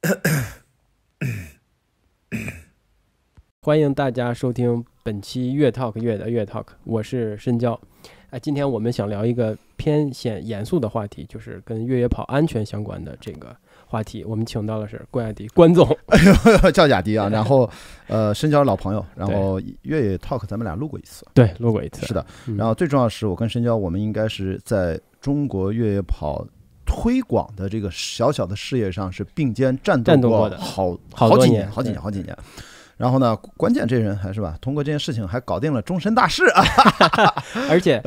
欢迎大家收听本期《越 talk 越的越 talk》，我是申交。哎，今天我们想聊一个偏显严肃的话题，就是跟越野跑安全相关的这个话题。我们请到的是郭亚迪关总，叫亚迪啊。然后，呃，申交老朋友，然后越野 talk 咱们俩录过一次，对，录过一次，是的。然后最重要的是，我跟申交，我们应该是在中国越野跑。推广的这个小小的事业上是并肩战斗过的好好几年，好几年，好几年。然后呢，关键这人还是吧，通过这件事情还搞定了终身大事啊！而且，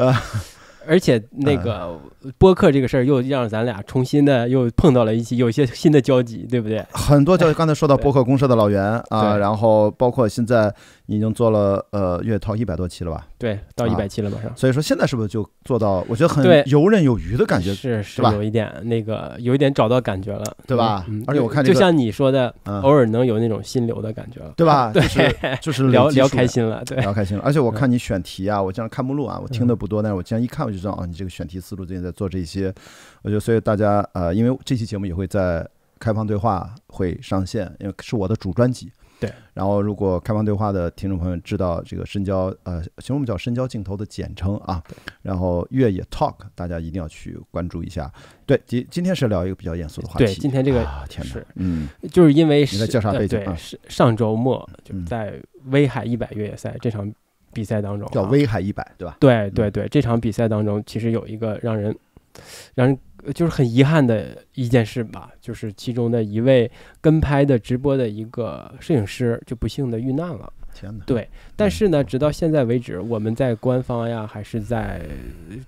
而且那个播客这个事儿又让咱俩重新的又碰到了一起，有一些新的交集，对不对？很多交，刚才说到播客公社的老袁啊，然后包括现在。已经做了呃，月淘一百多期了吧？对，到一百期了吧。所以说现在是不是就做到？我觉得很游刃有余的感觉，是是吧？有一点那个，有一点找到感觉了，对吧？嗯。而且我看，就像你说的，偶尔能有那种心流的感觉了，对吧？对，就是聊聊开心了，对，聊开心了。而且我看你选题啊，我经常看目录啊，我听的不多，但是我经常一看我就知道啊，你这个选题思路最近在做这些。我觉得，所以大家呃，因为这期节目也会在开放对话会上线，因为是我的主专辑。对，然后如果开放对话的听众朋友知道这个深交呃，其实我们叫深交镜头的简称啊，然后越野 talk，大家一定要去关注一下。对，今今天是聊一个比较严肃的话题。对，今天这个天呐，嗯，就是因为你在讲啥背景对，上上周末就在威海一百越野赛这场比赛当中，叫威海一百，对吧？对对对，这场比赛当中其实有一个让人让人。呃，就是很遗憾的一件事吧，就是其中的一位跟拍的直播的一个摄影师就不幸的遇难了。天哪！对，但是呢，直到现在为止，我们在官方呀，还是在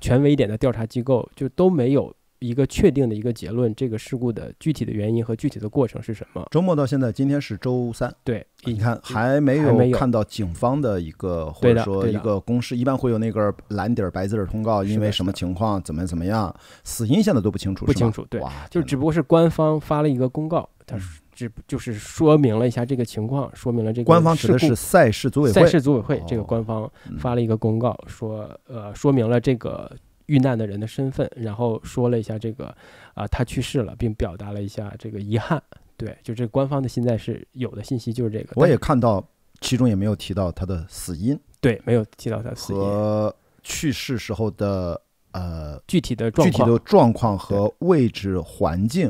权威一点的调查机构，就都没有。一个确定的一个结论，这个事故的具体的原因和具体的过程是什么？周末到现在，今天是周三。对，你看还没有看到警方的一个或者说一个公示，一般会有那个蓝底儿白字儿通告，因为什么情况，怎么怎么样，死因现在都不清楚，不清楚。对，就只不过是官方发了一个公告，它只就是说明了一下这个情况，说明了这个官方指的是赛事组委会。赛事组委会这个官方发了一个公告，说呃，说明了这个。遇难的人的身份，然后说了一下这个，啊，他去世了，并表达了一下这个遗憾。对，就这官方的现在是有的信息就是这个。我也看到，其中也没有提到他的死因。对，没有提到他死因和去世时候的呃具体的具体的状况和位置环境，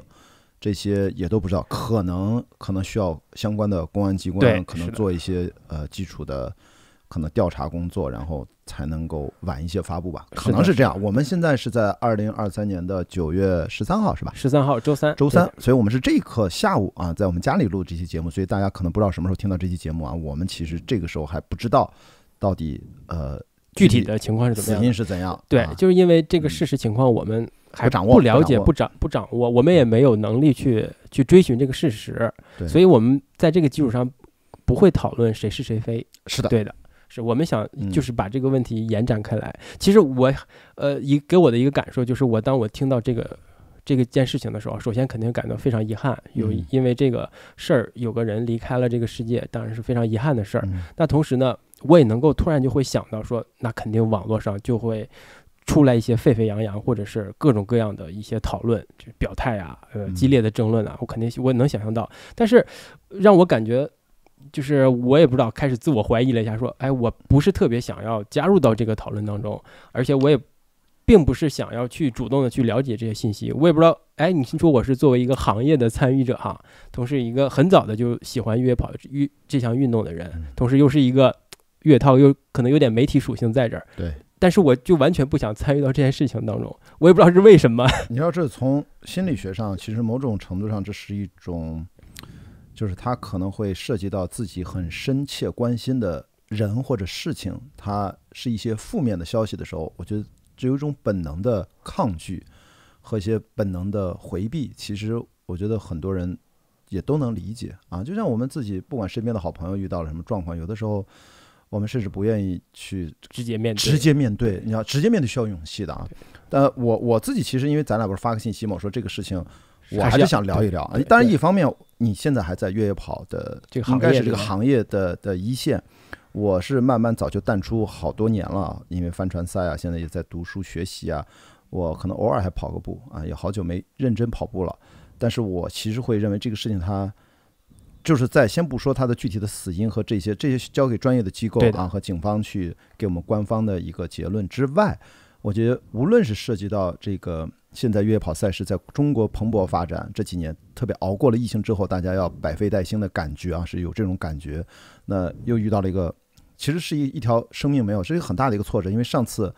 这些也都不知道。可能可能需要相关的公安机关可能做一些呃基础的可能调查工作，然后。才能够晚一些发布吧，可能是这样。我们现在是在二零二三年的九月十三号，是吧？十三号周三，周三，所以我们是这一刻下午啊，在我们家里录这期节目，所以大家可能不知道什么时候听到这期节目啊。我们其实这个时候还不知道到底呃具体的情况是死因是怎样。对，就是因为这个事实情况，我们还不掌握，不了解，不掌不掌握，我们也没有能力去去追寻这个事实。对，所以我们在这个基础上不会讨论谁是谁非。是的，对的。是我们想就是把这个问题延展开来。其实我，呃，一给我的一个感受就是，我当我听到这个这个件事情的时候，首先肯定感到非常遗憾，有因为这个事儿有个人离开了这个世界，当然是非常遗憾的事儿。那同时呢，我也能够突然就会想到说，那肯定网络上就会出来一些沸沸扬扬，或者是各种各样的一些讨论，就表态啊，呃，激烈的争论啊，我肯定我能想象到。但是让我感觉。就是我也不知道，开始自我怀疑了一下，说，哎，我不是特别想要加入到这个讨论当中，而且我也并不是想要去主动的去了解这些信息，我也不知道，哎，你说我是作为一个行业的参与者哈，同时一个很早的就喜欢越野跑运这项运动的人，同时又是一个越套又可能有点媒体属性在这儿，对，但是我就完全不想参与到这件事情当中，我也不知道是为什么。你要是从心理学上，其实某种程度上这是一种。就是他可能会涉及到自己很深切关心的人或者事情，他是一些负面的消息的时候，我觉得只有一种本能的抗拒和一些本能的回避。其实我觉得很多人也都能理解啊，就像我们自己，不管身边的好朋友遇到了什么状况，有的时候我们甚至不愿意去直接面对，直接面对。你要直接面对需要勇气的啊。但我我自己其实因为咱俩不是发个信息嘛，我说这个事情。我还是想聊一聊，当然，一方面你现在还在越野跑的，应该是这个行业的的一线。我是慢慢早就淡出好多年了，因为帆船赛啊，现在也在读书学习啊。我可能偶尔还跑个步啊，也好久没认真跑步了。但是我其实会认为这个事情，它就是在先不说它的具体的死因和这些，这些交给专业的机构啊和警方去给我们官方的一个结论之外。我觉得，无论是涉及到这个现在越野跑赛事在中国蓬勃发展这几年，特别熬过了疫情之后，大家要百废待兴的感觉啊，是有这种感觉。那又遇到了一个，其实是一一条生命没有，是一个很大的一个挫折。因为上次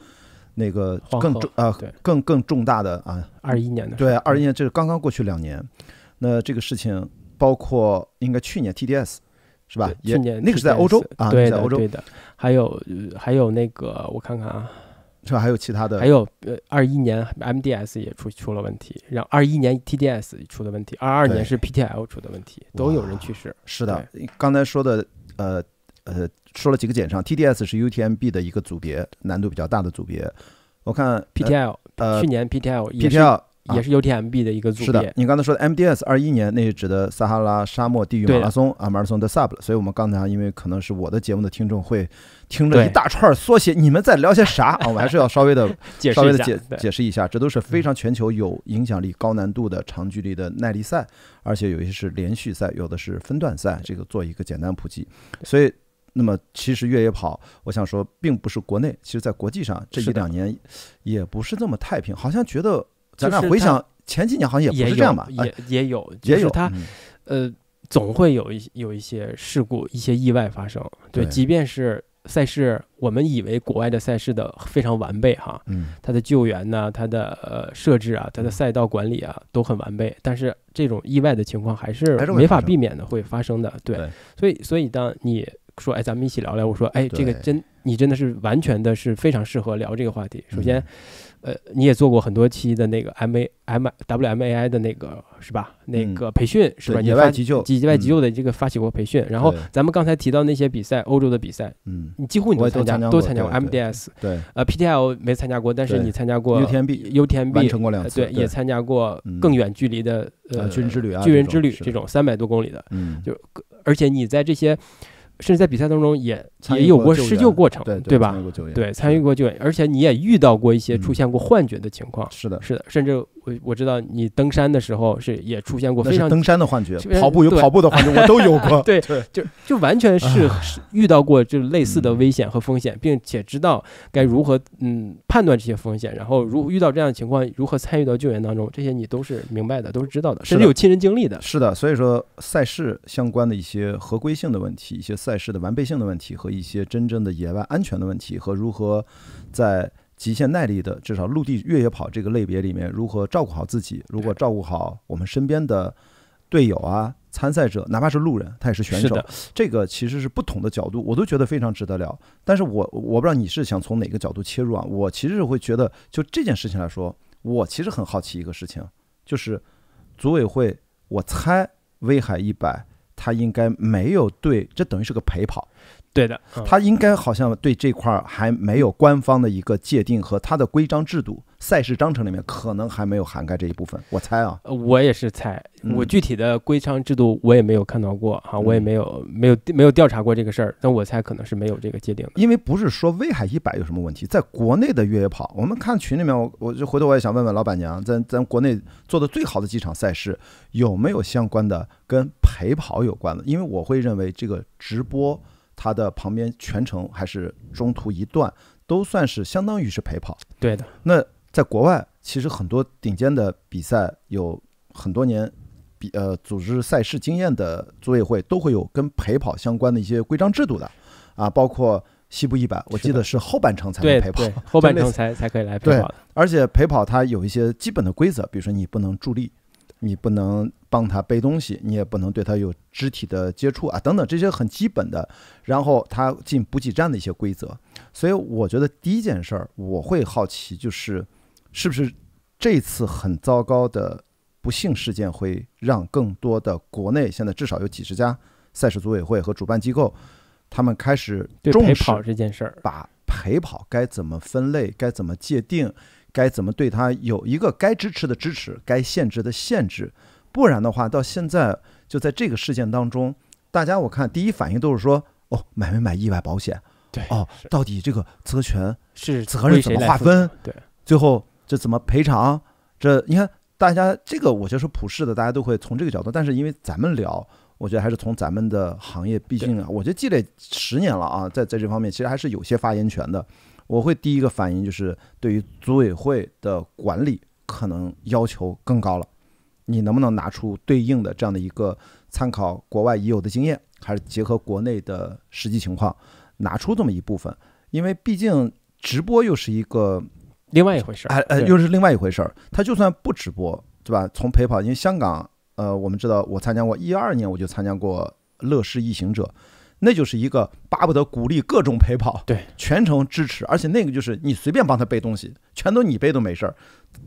那个更重啊，更更重大的啊，二一年的对，二一年就是刚刚过去两年。那这个事情包括应该去年 TDS 是吧？去年那个是在欧洲啊，对在欧洲对的，还有还有那个我看看啊。这还有其他的，还有呃，二一年 MDS 也出出了问题，然后二一年 TDS 出的问题，二二年是 PTL 出的问题，都有人去世。是的，刚才说的呃呃，说了几个简称 t d s 是 UTMB 的一个组别，难度比较大的组别。我看 PTL，呃，去年 PTL 也。也是 UTMB 的一个组别。是的，你刚才说的 MDS 二一年，那是指的撒哈拉沙漠地狱马拉松啊，马拉松的 Sub。所以，我们刚才因为可能是我的节目的听众会听着一大串缩写，你们在聊些啥？啊，我还是要稍微的 解释的解解释一下，这都是非常全球有影响力、高难度的长距离的耐力赛，而且有一些是连续赛，有的是分段赛，这个做一个简单普及。所以，那么其实越野跑，我想说，并不是国内，其实在国际上，这一两年也不是这么太平，好像觉得。咱俩回想前几年好像也不是这样吧，也也有也有他，呃，总会有一有一些事故、一些意外发生。对，即便是赛事，我们以为国外的赛事的非常完备哈，嗯，它的救援呢，它的呃设置啊，它的赛道管理啊都很完备，但是这种意外的情况还是没法避免的会发生的。对，所以所以当你说哎，咱们一起聊聊，我说哎，这个真。你真的是完全的是非常适合聊这个话题。首先，呃，你也做过很多期的那个 M A M W M A I 的那个是吧？那个培训是吧？野外急救，野外急救的这个发起过培训。然后咱们刚才提到那些比赛，欧洲的比赛，嗯，你几乎你都参加，都参加过 M D S，对，呃，P T L 没参加过，但是你参加过 U T M B，U T N B 过两次，对，也参加过更远距离的呃巨人之旅啊，巨人之旅这种三百多公里的，嗯，就而且你在这些。甚至在比赛当中也也有过施救过程，对对吧？对，参与过救援，而且你也遇到过一些出现过幻觉的情况，是的，是的。甚至我我知道你登山的时候是也出现过非常登山的幻觉，跑步有跑步的幻觉，我都有过。对，就就完全是遇到过就类似的危险和风险，并且知道该如何嗯判断这些风险，然后如遇到这样的情况如何参与到救援当中，这些你都是明白的，都是知道的，甚至有亲身经历的。是的，所以说赛事相关的一些合规性的问题，一些。赛事的完备性的问题和一些真正的野外安全的问题，和如何在极限耐力的至少陆地越野跑这个类别里面，如何照顾好自己，如何照顾好我们身边的队友啊、参赛者，哪怕是路人，他也是选手。这个其实是不同的角度，我都觉得非常值得聊。但是我我不知道你是想从哪个角度切入啊？我其实会觉得，就这件事情来说，我其实很好奇一个事情，就是组委会，我猜威海一百。他应该没有对，这等于是个陪跑。对的，他应该好像对这块儿还没有官方的一个界定，和他的规章制度、赛事章程里面可能还没有涵盖这一部分。我猜啊，我也是猜，我具体的规章制度我也没有看到过哈，我也没有没有没有调查过这个事儿，但我猜可能是没有这个界定。因为不是说威海一百有什么问题，在国内的越野跑，我们看群里面，我我就回头我也想问问老板娘，咱咱国内做的最好的几场赛事有没有相关的跟陪跑有关的？因为我会认为这个直播。它的旁边全程还是中途一段，都算是相当于是陪跑。对的。那在国外，其实很多顶尖的比赛，有很多年比呃组织赛事经验的组委会都会有跟陪跑相关的一些规章制度的啊，包括西部一百，我记得是后半程才能陪跑，后半程才才可以来陪跑。而且陪跑它有一些基本的规则，比如说你不能助力，你不能。帮他背东西，你也不能对他有肢体的接触啊，等等，这些很基本的。然后他进补给站的一些规则，所以我觉得第一件事儿我会好奇，就是是不是这次很糟糕的不幸事件会让更多的国内现在至少有几十家赛事组委会和主办机构，他们开始重视这件事儿，把陪跑该怎么分类，该怎么界定，该怎么对他有一个该支持的支持，该限制的限制。不然的话，到现在就在这个事件当中，大家我看第一反应都是说：“哦，买没买意外保险？”对，哦，到底这个责权是责任怎么划分？对，最后这怎么赔偿？这你看，大家这个我觉得是普世的，大家都会从这个角度。但是因为咱们聊，我觉得还是从咱们的行业，毕竟啊，我觉得积累十年了啊，在在这方面其实还是有些发言权的。我会第一个反应就是，对于组委会的管理可能要求更高了。你能不能拿出对应的这样的一个参考？国外已有的经验，还是结合国内的实际情况拿出这么一部分？因为毕竟直播又是一个另外一回事儿，哎哎，又是另外一回事儿。他就算不直播，对吧？从陪跑，因为香港，呃，我们知道，我参加过一二年，我就参加过乐视一行者。那就是一个巴不得鼓励各种陪跑，对全程支持，而且那个就是你随便帮他背东西，全都你背都没事儿。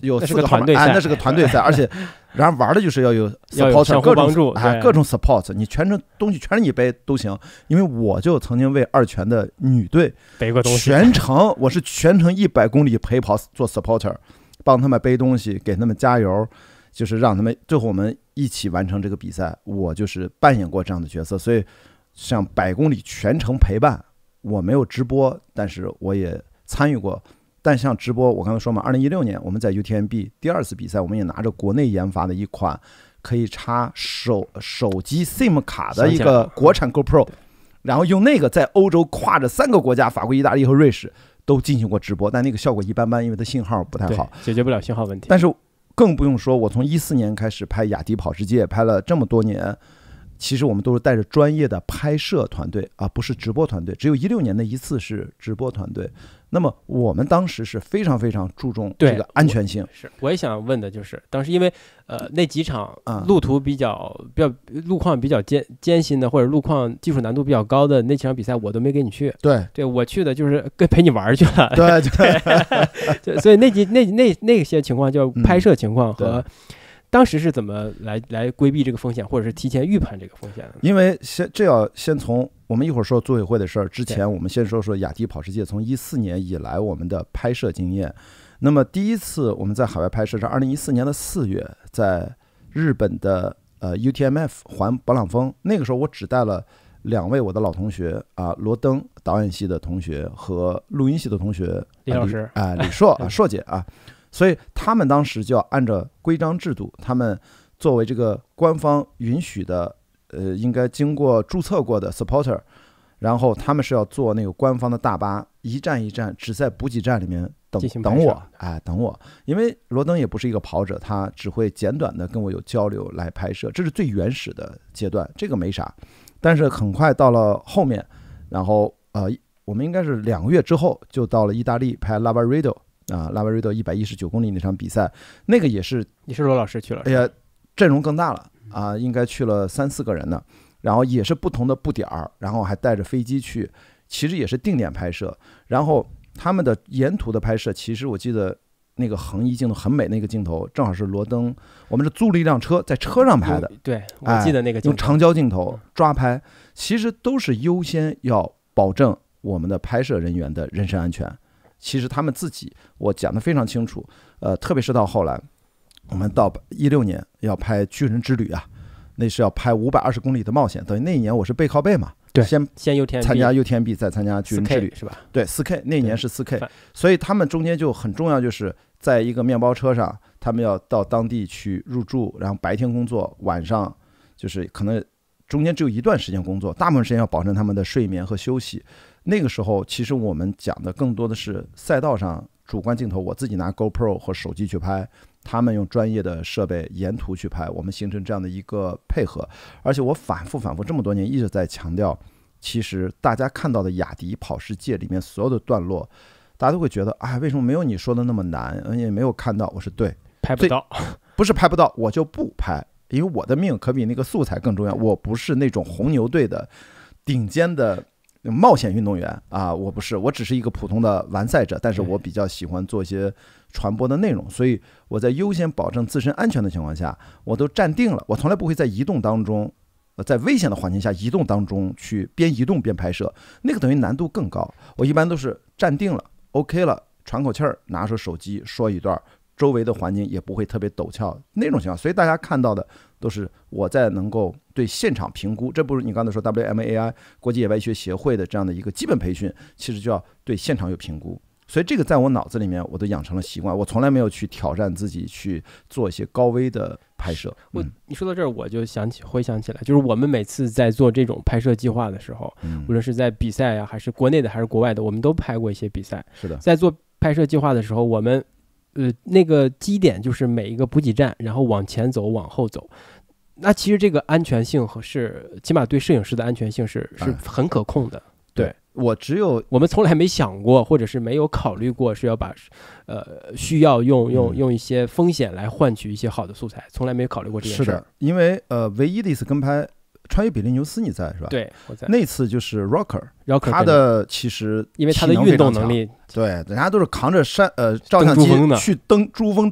有是个团队赛，那是个团队赛，而且然后玩的就是要有 s u p p o r t 各种帮助，哎，各种 support，你全程东西全是你背都行。因为我就曾经为二泉的女队背过东西，全程我是全程一百公里陪跑做 supporter，帮他们背东西，给他们加油，就是让他们最后我们一起完成这个比赛。我就是扮演过这样的角色，所以。像百公里全程陪伴，我没有直播，但是我也参与过。但像直播，我刚才说嘛，二零一六年我们在 UTMB 第二次比赛，我们也拿着国内研发的一款可以插手手机 SIM 卡的一个国产 GoPro，然后用那个在欧洲跨着三个国家，法国、意大利和瑞士都进行过直播，但那个效果一般般，因为它信号不太好，解决不了信号问题。但是更不用说，我从一四年开始拍雅迪跑世界，拍了这么多年。其实我们都是带着专业的拍摄团队啊，不是直播团队。只有一六年的一次是直播团队。那么我们当时是非常非常注重这个安全性。是，我也想问的就是，当时因为呃那几场啊路途比较比较路况比较艰艰辛的，或者路况技术难度比较高的那几场比赛，我都没给你去。对，对我去的就是 跟陪你玩去了。对 对。所以那几那那那些情况是拍摄情况和。当时是怎么来来规避这个风险，或者是提前预判这个风险的？因为先这要先从我们一会儿说组委会的事儿之前，我们先说说雅迪跑世界从一四年以来我们的拍摄经验。那么第一次我们在海外拍摄是二零一四年的四月，在日本的呃 UTMF 环勃朗峰。那个时候我只带了两位我的老同学啊，罗登导演系的同学和录音系的同学李老师啊，李硕啊，硕姐啊。所以他们当时就要按照规章制度，他们作为这个官方允许的，呃，应该经过注册过的 supporter，然后他们是要坐那个官方的大巴，一站一站只在补给站里面等等我，哎，等我，因为罗登也不是一个跑者，他只会简短的跟我有交流来拍摄，这是最原始的阶段，这个没啥，但是很快到了后面，然后呃，我们应该是两个月之后就到了意大利拍 l v r i d o 啊，拉瓦瑞多一百一十九公里那场比赛，那个也是，也是罗老师去了？哎呀，阵容更大了啊，应该去了三四个人呢。然后也是不同的布点儿，然后还带着飞机去，其实也是定点拍摄。然后他们的沿途的拍摄，其实我记得那个横移镜头很美，那个镜头正好是罗登，我们是租了一辆车在车上拍的。对，我记得那个用长焦镜头抓拍，其实都是优先要保证我们的拍摄人员的人身安全。其实他们自己，我讲的非常清楚，呃，特别是到后来，我们到一六年要拍《巨人之旅》啊，那是要拍五百二十公里的冒险，等于那一年我是背靠背嘛，对，先先优天参加优天 B，再参加巨人之旅是吧？对，四 K 那一年是四 K，所以他们中间就很重要，就是在一个面包车上，他们要到当地去入住，然后白天工作，晚上就是可能。中间只有一段时间工作，大部分时间要保证他们的睡眠和休息。那个时候，其实我们讲的更多的是赛道上主观镜头，我自己拿 GoPro 和手机去拍，他们用专业的设备沿途去拍，我们形成这样的一个配合。而且我反复反复这么多年一直在强调，其实大家看到的雅迪跑世界里面所有的段落，大家都会觉得，哎，为什么没有你说的那么难？嗯，也没有看到。我说对，拍不到，不是拍不到，我就不拍。因为我的命可比那个素材更重要。我不是那种红牛队的顶尖的冒险运动员啊，我不是，我只是一个普通的完赛者。但是我比较喜欢做一些传播的内容，所以我在优先保证自身安全的情况下，我都站定了。我从来不会在移动当中，在危险的环境下移动当中去边移动边拍摄，那个等于难度更高。我一般都是站定了，OK 了，喘口气儿，拿出手机说一段儿。周围的环境也不会特别陡峭那种情况，所以大家看到的都是我在能够对现场评估。这不是你刚才说 WMAI 国际野外学协会的这样的一个基本培训，其实就要对现场有评估。所以这个在我脑子里面我都养成了习惯，我从来没有去挑战自己去做一些高危的拍摄。我你说到这儿，我就想起回想起来，就是我们每次在做这种拍摄计划的时候，无论是在比赛啊，还是国内的还是国外的，我们都拍过一些比赛。是的，在做拍摄计划的时候，我们。呃，那个基点就是每一个补给站，然后往前走，往后走。那其实这个安全性和是起码对摄影师的安全性是是很可控的。对我只有我们从来没想过，或者是没有考虑过是要把呃需要用用用一些风险来换取一些好的素材，从来没考虑过这件事。是的，因为呃，唯一的一次跟拍。穿越比利牛斯，你在是吧？对，我在。那次就是 Rocker，他的其实因为他的运动能力，对，人家都是扛着山呃照相机去登珠峰，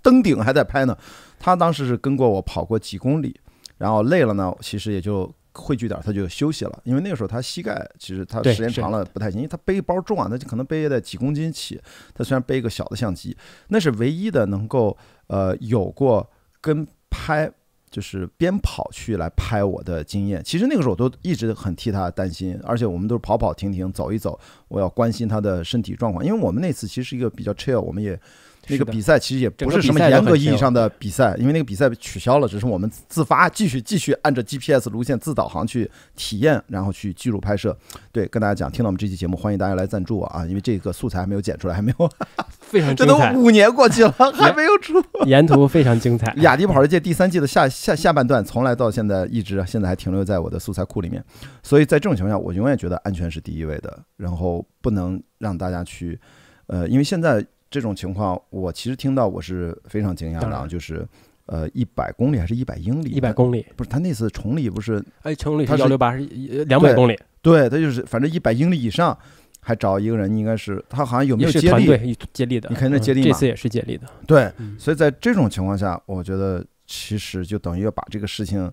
登顶还在拍呢。他当时是跟过我跑过几公里，然后累了呢，其实也就汇聚点他就休息了，因为那个时候他膝盖其实他时间长了不太行，因为他背包重啊，他就可能背在几公斤起。他虽然背一个小的相机，那是唯一的能够呃有过跟拍。就是边跑去来拍我的经验，其实那个时候都一直很替他担心，而且我们都是跑跑停停走一走，我要关心他的身体状况，因为我们那次其实一个比较 chill，我们也。那个比赛其实也不是什么严格意义上的比赛，因为那个比赛取消了，只是我们自发继续继续按照 GPS 路线自导航去体验，然后去记录拍摄。对，跟大家讲，听到我们这期节目，欢迎大家来赞助我啊！因为这个素材还没有剪出来，还没有 非常 这都五年过去了，还没有出。沿途非常精彩，雅迪跑世界第三季的下下下半段，从来到现在一直现在还停留在我的素材库里面。所以在这种情况下，我永远觉得安全是第一位的，然后不能让大家去呃，因为现在。这种情况，我其实听到我是非常惊讶的，就是，呃，一百公里还是一百英里？一百公里不是他那次崇礼不是？哎，崇礼幺六八是两百公里，对他就是反正一百英里以上，还找一个人，应该是他好像有没有接力接力的？你看那接力，这次也是接力的，对。所以在这种情况下，我觉得其实就等于要把这个事情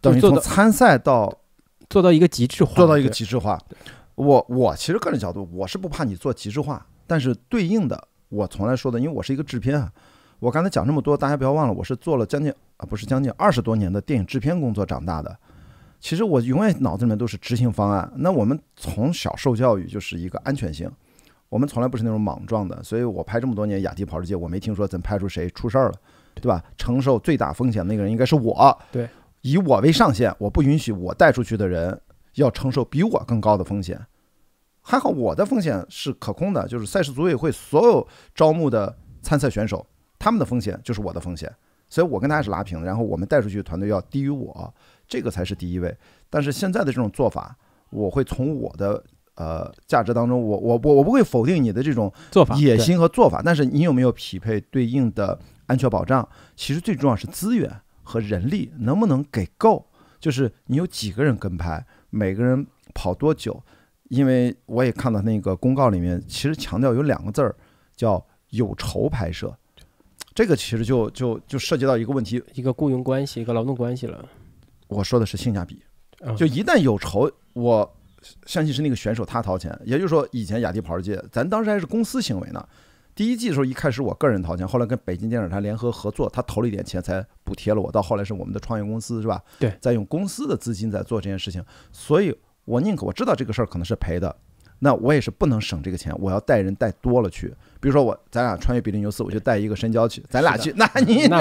等于从参赛到做到一个极致化，做到一个极致化。我我其实个人角度，我是不怕你做极致化，但是对应的。我从来说的，因为我是一个制片啊，我刚才讲这么多，大家不要忘了，我是做了将近啊，不是将近二十多年的电影制片工作长大的。其实我永远脑子里面都是执行方案。那我们从小受教育就是一个安全性，我们从来不是那种莽撞的。所以我拍这么多年雅迪跑世界，我没听说怎拍出谁出事儿了，对吧？承受最大风险的那个人应该是我，对，以我为上限，我不允许我带出去的人要承受比我更高的风险。还好我的风险是可控的，就是赛事组委会所有招募的参赛选手，他们的风险就是我的风险，所以我跟大家是拉平的。然后我们带出去的团队要低于我，这个才是第一位。但是现在的这种做法，我会从我的呃价值当中，我我我我不会否定你的这种做法、野心和做法。但是你有没有匹配对应的安全保障？其实最重要是资源和人力能不能给够，就是你有几个人跟拍，每个人跑多久？因为我也看到那个公告里面，其实强调有两个字儿，叫“有酬拍摄”。这个其实就就就涉及到一个问题，一个雇佣关系，一个劳动关系了。我说的是性价比。就一旦有酬，我相信是那个选手他掏钱。也就是说，以前雅迪跑世界，咱当时还是公司行为呢。第一季的时候，一开始我个人掏钱，后来跟北京电视台联合合作，他投了一点钱才补贴了我。到后来是我们的创业公司，是吧？对，在用公司的资金在做这件事情，所以。我宁可我知道这个事儿可能是赔的，那我也是不能省这个钱，我要带人带多了去。比如说我咱俩穿越比利牛斯，我就带一个深交去，咱俩去。那你那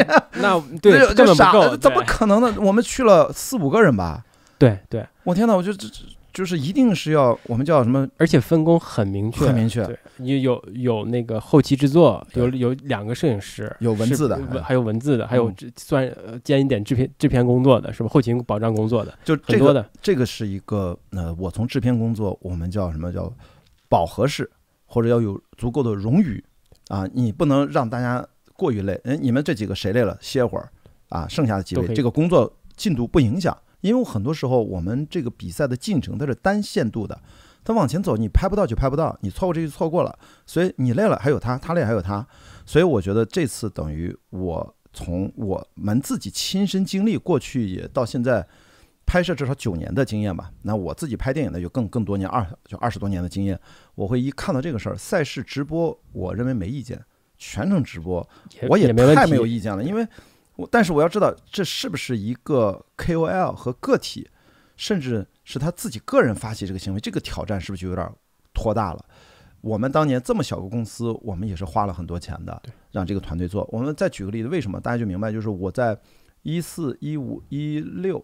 对就傻，怎么可能呢？我们去了四五个人吧。对对，我天哪，我就这。就是一定是要我们叫什么，而且分工很明确，很明确。对你有有那个后期制作，有有两个摄影师，有文字的，还有文字的，还有算兼一点制片制片工作的，是吧？后勤保障工作的，就很多的。这个是一个，呃，我从制片工作，我们叫什么叫饱和式，或者要有足够的冗余啊，你不能让大家过于累。嗯，你们这几个谁累了，歇会儿啊，剩下的几位，这个工作进度不影响。因为很多时候，我们这个比赛的进程它是单线度的，它往前走，你拍不到就拍不到，你错过这就错过了，所以你累了还有他，他累还有他，所以我觉得这次等于我从我们自己亲身经历过去也到现在拍摄至少九年的经验吧，那我自己拍电影呢有更更多年二就二十多年的经验，我会一看到这个事儿赛事直播，我认为没意见，全程直播我也太没有意见了，因为。但是我要知道，这是不是一个 KOL 和个体，甚至是他自己个人发起这个行为，这个挑战是不是就有点拖大了？我们当年这么小个公司，我们也是花了很多钱的，让这个团队做。我们再举个例子，为什么大家就明白？就是我在一四一五一六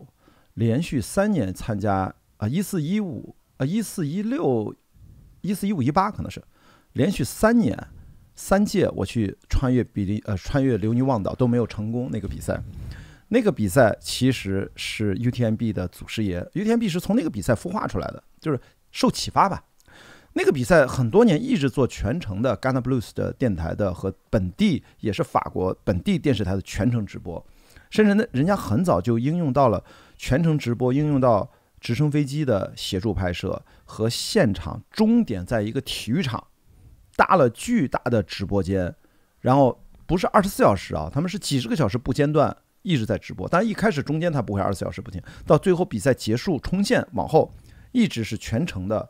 连续三年参加啊，一四一五啊，一四一六，一四一五一八可能是连续三年。三届我去穿越比利呃穿越留尼旺岛都没有成功那个比赛，那个比赛其实是 UTMB 的祖师爷，UTMB 是从那个比赛孵化出来的，就是受启发吧。那个比赛很多年一直做全程的 Gana Blues 的电台的和本地也是法国本地电视台的全程直播，甚至呢人家很早就应用到了全程直播，应用到直升飞机的协助拍摄和现场终点在一个体育场。搭了巨大的直播间，然后不是二十四小时啊，他们是几十个小时不间断一直在直播。但是一开始中间他不会二十四小时不停，到最后比赛结束冲线往后一直是全程的。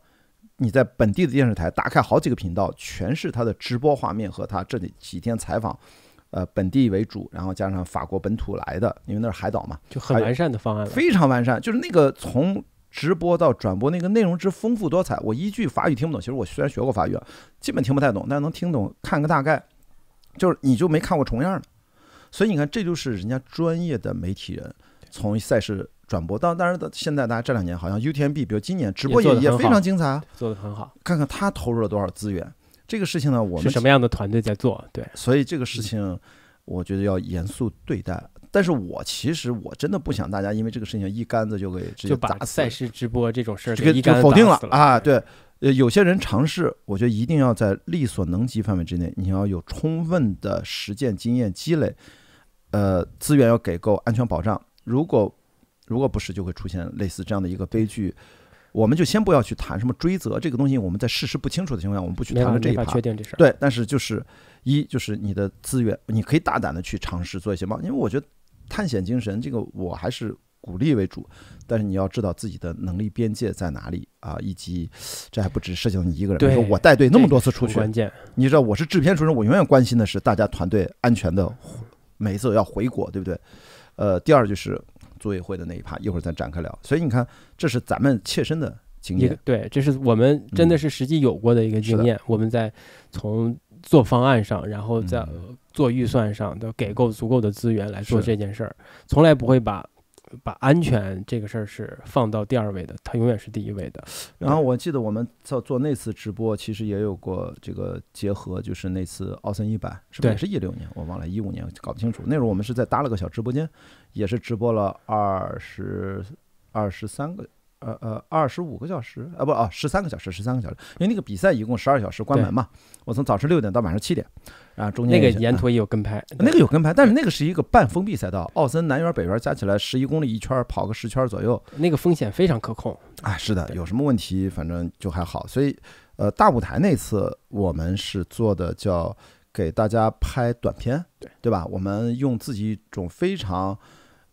你在本地的电视台打开好几个频道，全是他的直播画面和他这里几天采访，呃，本地为主，然后加上法国本土来的，因为那是海岛嘛，就很完善的方案，非常完善，就是那个从。直播到转播那个内容之丰富多彩，我一句法语听不懂。其实我虽然学过法语，基本听不太懂，但能听懂看个大概。就是你就没看过重样儿，所以你看，这就是人家专业的媒体人从赛事转播到。但是现在大家这两年好像 UTMB，比如今年直播也也非常精彩，做得很好。看看他投入了多少资源，这个事情呢，我们是什么样的团队在做？对，所以这个事情我觉得要严肃对待。但是我其实我真的不想大家因为这个事情一竿子就给直接把赛事直播这种事儿给否定了啊！对，呃，有些人尝试，我觉得一定要在力所能及范围之内，你要有充分的实践经验积累，呃，资源要给够，安全保障。如果如果不是，就会出现类似这样的一个悲剧。我们就先不要去谈什么追责这个东西，我们在事实不清楚的情况下，我们不去谈这一趴。确定这事？对，但是就是一就是你的资源，你可以大胆的去尝试做一些嘛，因为我觉得。探险精神，这个我还是鼓励为主，但是你要知道自己的能力边界在哪里啊，以及这还不只涉及到你一个人，我带队那么多次出去，关键你知道我是制片出身，我永远关心的是大家团队安全的，每一次要回国，对不对？呃，第二就是组委会的那一趴，一会儿再展开聊。所以你看，这是咱们切身的经验，对，这是我们真的是实际有过的一个经验，我们在从。做方案上，然后再做预算上都给够足够的资源来做这件事儿，从来不会把把安全这个事儿是放到第二位的，它永远是第一位的。然后我记得我们做做那次直播，其实也有过这个结合，就是那次奥森一百是不是也是一六年？我忘了，一五年搞不清楚。那时候我们是在搭了个小直播间，也是直播了二十二十三个。呃呃，二十五个小时啊，不啊，十三个小时，十三个小时，因为那个比赛一共十二小时关门嘛。我从早晨六点到晚上七点，啊，中间那个沿途也有跟拍，那个有跟拍，但是那个是一个半封闭赛道，奥森南园北园加起来十一公里一圈，跑个十圈左右，那个风险非常可控啊，是的，有什么问题反正就还好。所以，呃，大舞台那次我们是做的叫给大家拍短片，对对吧？我们用自己一种非常。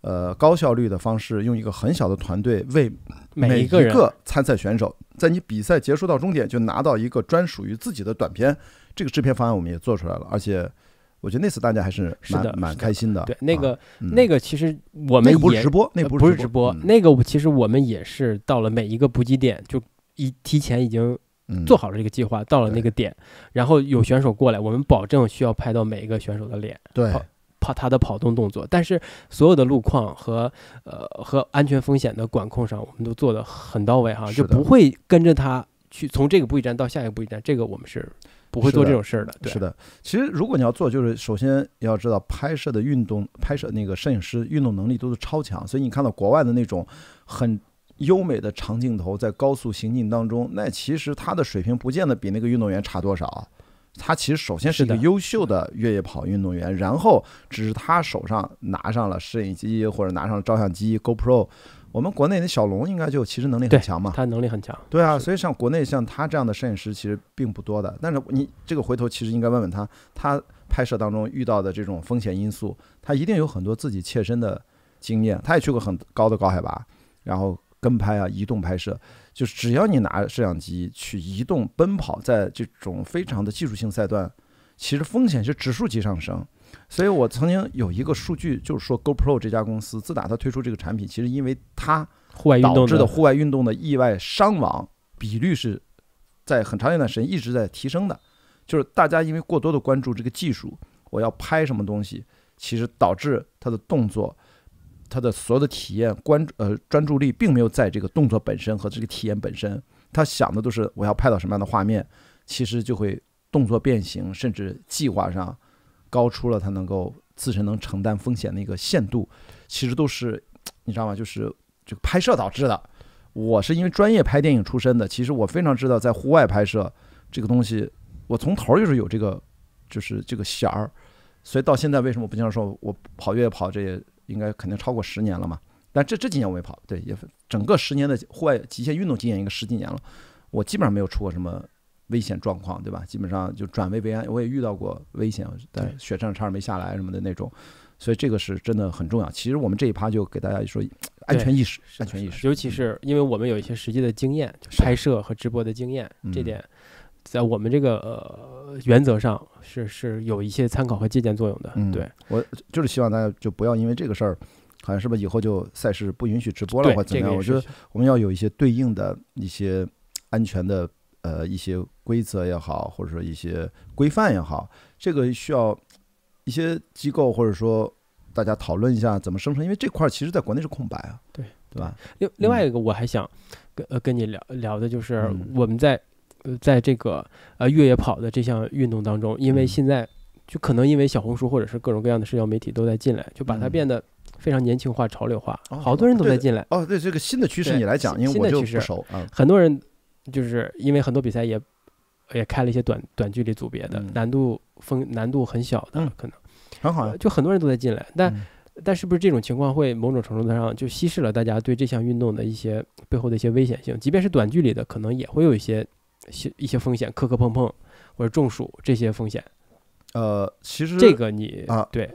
呃，高效率的方式，用一个很小的团队为每一个参赛选手，在你比赛结束到终点就拿到一个专属于自己的短片，这个制片方案我们也做出来了，而且我觉得那次大家还是蛮蛮开心的。对，那个那个其实我们也不是直播，那不是直播，那个其实我们也是到了每一个补给点，就一提前已经做好了这个计划，到了那个点，然后有选手过来，我们保证需要拍到每一个选手的脸。对。怕他的跑动动作，但是所有的路况和呃和安全风险的管控上，我们都做得很到位哈，就不会跟着他去从这个步一站到下一个步一站，这个我们是不会做这种事儿的。是的，其实如果你要做，就是首先要知道拍摄的运动，拍摄那个摄影师运动能力都是超强，所以你看到国外的那种很优美的长镜头，在高速行进当中，那其实他的水平不见得比那个运动员差多少。他其实首先是一个优秀的越野跑运动员，然后只是他手上拿上了摄影机或者拿上了照相机 Go Pro。我们国内的小龙应该就其实能力很强嘛，他能力很强，对啊，所以像国内像他这样的摄影师其实并不多的。但是你这个回头其实应该问问他，他拍摄当中遇到的这种风险因素，他一定有很多自己切身的经验。他也去过很高的高海拔，然后跟拍啊，移动拍摄。就是只要你拿摄像机去移动、奔跑，在这种非常的技术性赛段，其实风险是指数级上升。所以我曾经有一个数据，就是说 GoPro 这家公司自打它推出这个产品，其实因为它导致的户外运动的意外伤亡比率是在很长一段时间一直在提升的。就是大家因为过多的关注这个技术，我要拍什么东西，其实导致它的动作。他的所有的体验、关呃专注力，并没有在这个动作本身和这个体验本身，他想的都是我要拍到什么样的画面，其实就会动作变形，甚至计划上高出了他能够自身能承担风险的一个限度。其实都是你知道吗？就是这个拍摄导致的。我是因为专业拍电影出身的，其实我非常知道在户外拍摄这个东西，我从头就是有这个就是这个弦儿，所以到现在为什么不经常说我跑越跑这些。应该肯定超过十年了嘛，但这这几年我没跑，对，也整个十年的户外极限运动经验应该十几年了，我基本上没有出过什么危险状况，对吧？基本上就转危为安，我也遇到过危险，对，雪山差点没下来什么的那种，所以这个是真的很重要。其实我们这一趴就给大家说，安全意识，安全意识，尤其是因为我们有一些实际的经验，拍摄和直播的经验，这点在我们这个呃。原则上是是有一些参考和借鉴作用的，对我就是希望大家就不要因为这个事儿，好像是不是以后就赛事不允许直播了或怎么样？我觉得我们要有一些对应的一些安全的呃一些规则也好，或者说一些规范也好，这个需要一些机构或者说大家讨论一下怎么生成，因为这块儿其实在国内是空白啊，对对吧？另另外一个我还想跟跟你聊聊的就是我们在。在这个呃越野跑的这项运动当中，因为现在就可能因为小红书或者是各种各样的社交媒体都在进来，就把它变得非常年轻化、潮流化，好多人都在进来。哦，对，这个新的趋势你来讲，新的趋势，很多人就是因为很多比赛也也开了一些短短距离组别的，难度风难度很小的，可能很好啊，就很多人都在进来。但但是不是这种情况会某种程度上就稀释了大家对这项运动的一些背后的一些危险性？即便是短距离的，可能也会有一些。一些风险磕磕碰碰，或者中暑这些风险，呃，其实这个你啊，对，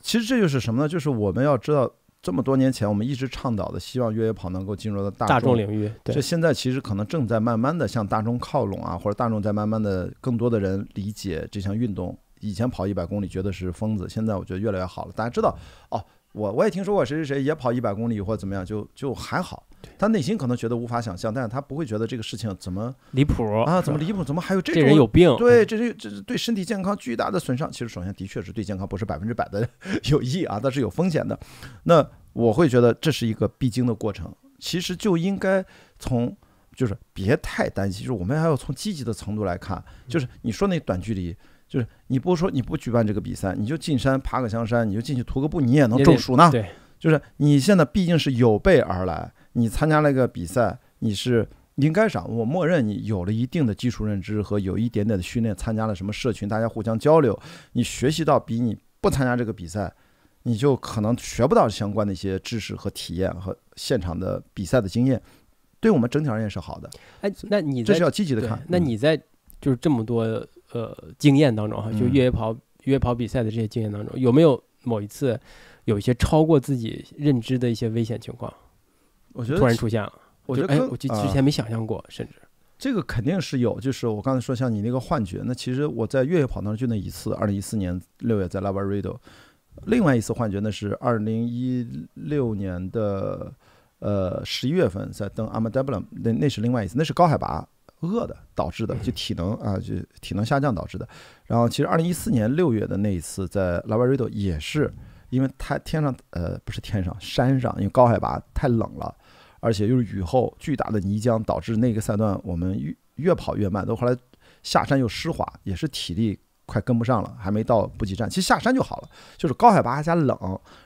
其实这就是什么呢？就是我们要知道，这么多年前我们一直倡导的，希望越野跑能够进入到大大众领域，就现在其实可能正在慢慢的向大众靠拢啊，或者大众在慢慢的更多的人理解这项运动。以前跑一百公里觉得是疯子，现在我觉得越来越好了。大家知道哦，我我也听说过谁谁谁也跑一百公里或者怎么样，就就还好。他内心可能觉得无法想象，但是他不会觉得这个事情怎么离谱啊？怎么离谱？怎么还有这人有病？对，这是这是对身体健康巨大的损伤。其实首先的确是对健康不是百分之百的 有益啊，但是有风险的。那我会觉得这是一个必经的过程。其实就应该从就是别太担心，就是我们还要从积极的程度来看，就是你说那短距离，就是你不说你不举办这个比赛，你就进山爬个香山，你就进去徒个步，你也能中暑呢？对，就是你现在毕竟是有备而来。你参加了一个比赛，你是应该上，我默认你有了一定的基础认知和有一点点的训练，参加了什么社群，大家互相交流，你学习到比你不参加这个比赛，你就可能学不到相关的一些知识和体验和现场的比赛的经验，对我们整体而言是好的。哎，那你这是要积极的看。那你在就是这么多呃经验当中哈，就越野跑越野跑比赛的这些经验当中，有没有某一次有一些超过自己认知的一些危险情况？我觉得突然出现了，我觉得哎，我就之前没想象过，甚至这个肯定是有，就是我刚才说像你那个幻觉，那其实我在越野跑当中就那一次，二零一四年六月在 Lavaredo，另外一次幻觉那是二零一六年的呃十一月份在登 a m a d e b a 那那是另外一次，那是高海拔饿的导致的，就体能啊就体能下降导致的，然后其实二零一四年六月的那一次在 l a v a r i d o 也是因为太天上呃不是天上山上，因为高海拔太冷了。而且又是雨后巨大的泥浆，导致那个赛段我们越越跑越慢。到后来下山又湿滑，也是体力快跟不上了，还没到补给站。其实下山就好了，就是高海拔加冷，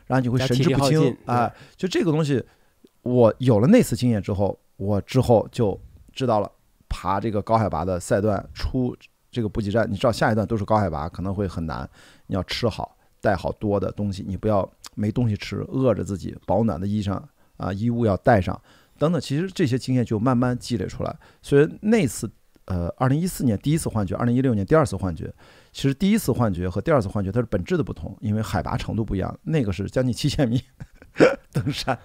然后你会神志不清啊。就这个东西，我有了那次经验之后，我之后就知道了。爬这个高海拔的赛段，出这个补给站，你知道下一段都是高海拔，可能会很难。你要吃好，带好多的东西，你不要没东西吃，饿着自己。保暖的衣裳。啊，衣物要带上，等等，其实这些经验就慢慢积累出来。所以那次，呃，二零一四年第一次幻觉，二零一六年第二次幻觉，其实第一次幻觉和第二次幻觉它是本质的不同，因为海拔程度不一样。那个是将近七千米 登山，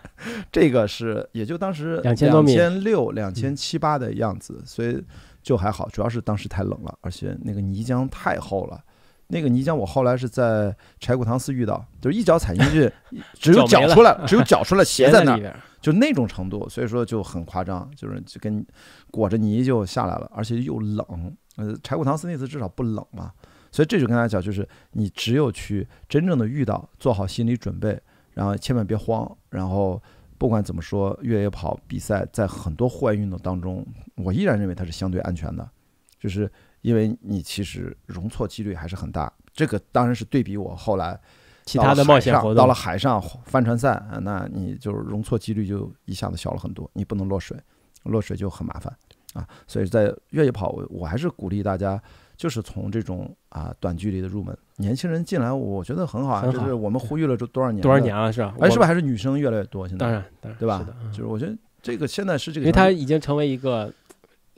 这个是也就当时两千多米、千六、两千七八的样子，所以就还好，主要是当时太冷了，而且那个泥浆太厚了。那个泥浆，我后来是在柴古塘寺遇到，就是一脚踩进去，只有脚出来，只有脚出来，鞋在那，就那种程度，所以说就很夸张，就是就跟裹着泥就下来了，而且又冷。呃，柴古塘寺那次至少不冷嘛，所以这就跟大家讲，就是你只有去真正的遇到，做好心理准备，然后千万别慌，然后不管怎么说，越野跑比赛在很多户外运动当中，我依然认为它是相对安全的，就是。因为你其实容错几率还是很大，这个当然是对比我后来，其他的冒险活动，到了海上帆船赛，那你就是容错几率就一下子小了很多，你不能落水，落水就很麻烦啊。所以在越野跑，我还是鼓励大家，就是从这种啊短距离的入门，年轻人进来我觉得很好啊，就是我们呼吁了这多少年，多少年了是吧？哎，是不是还是女生越来越多？现在当然，对吧？就是我觉得这个现在是这个，因为它已经成为一个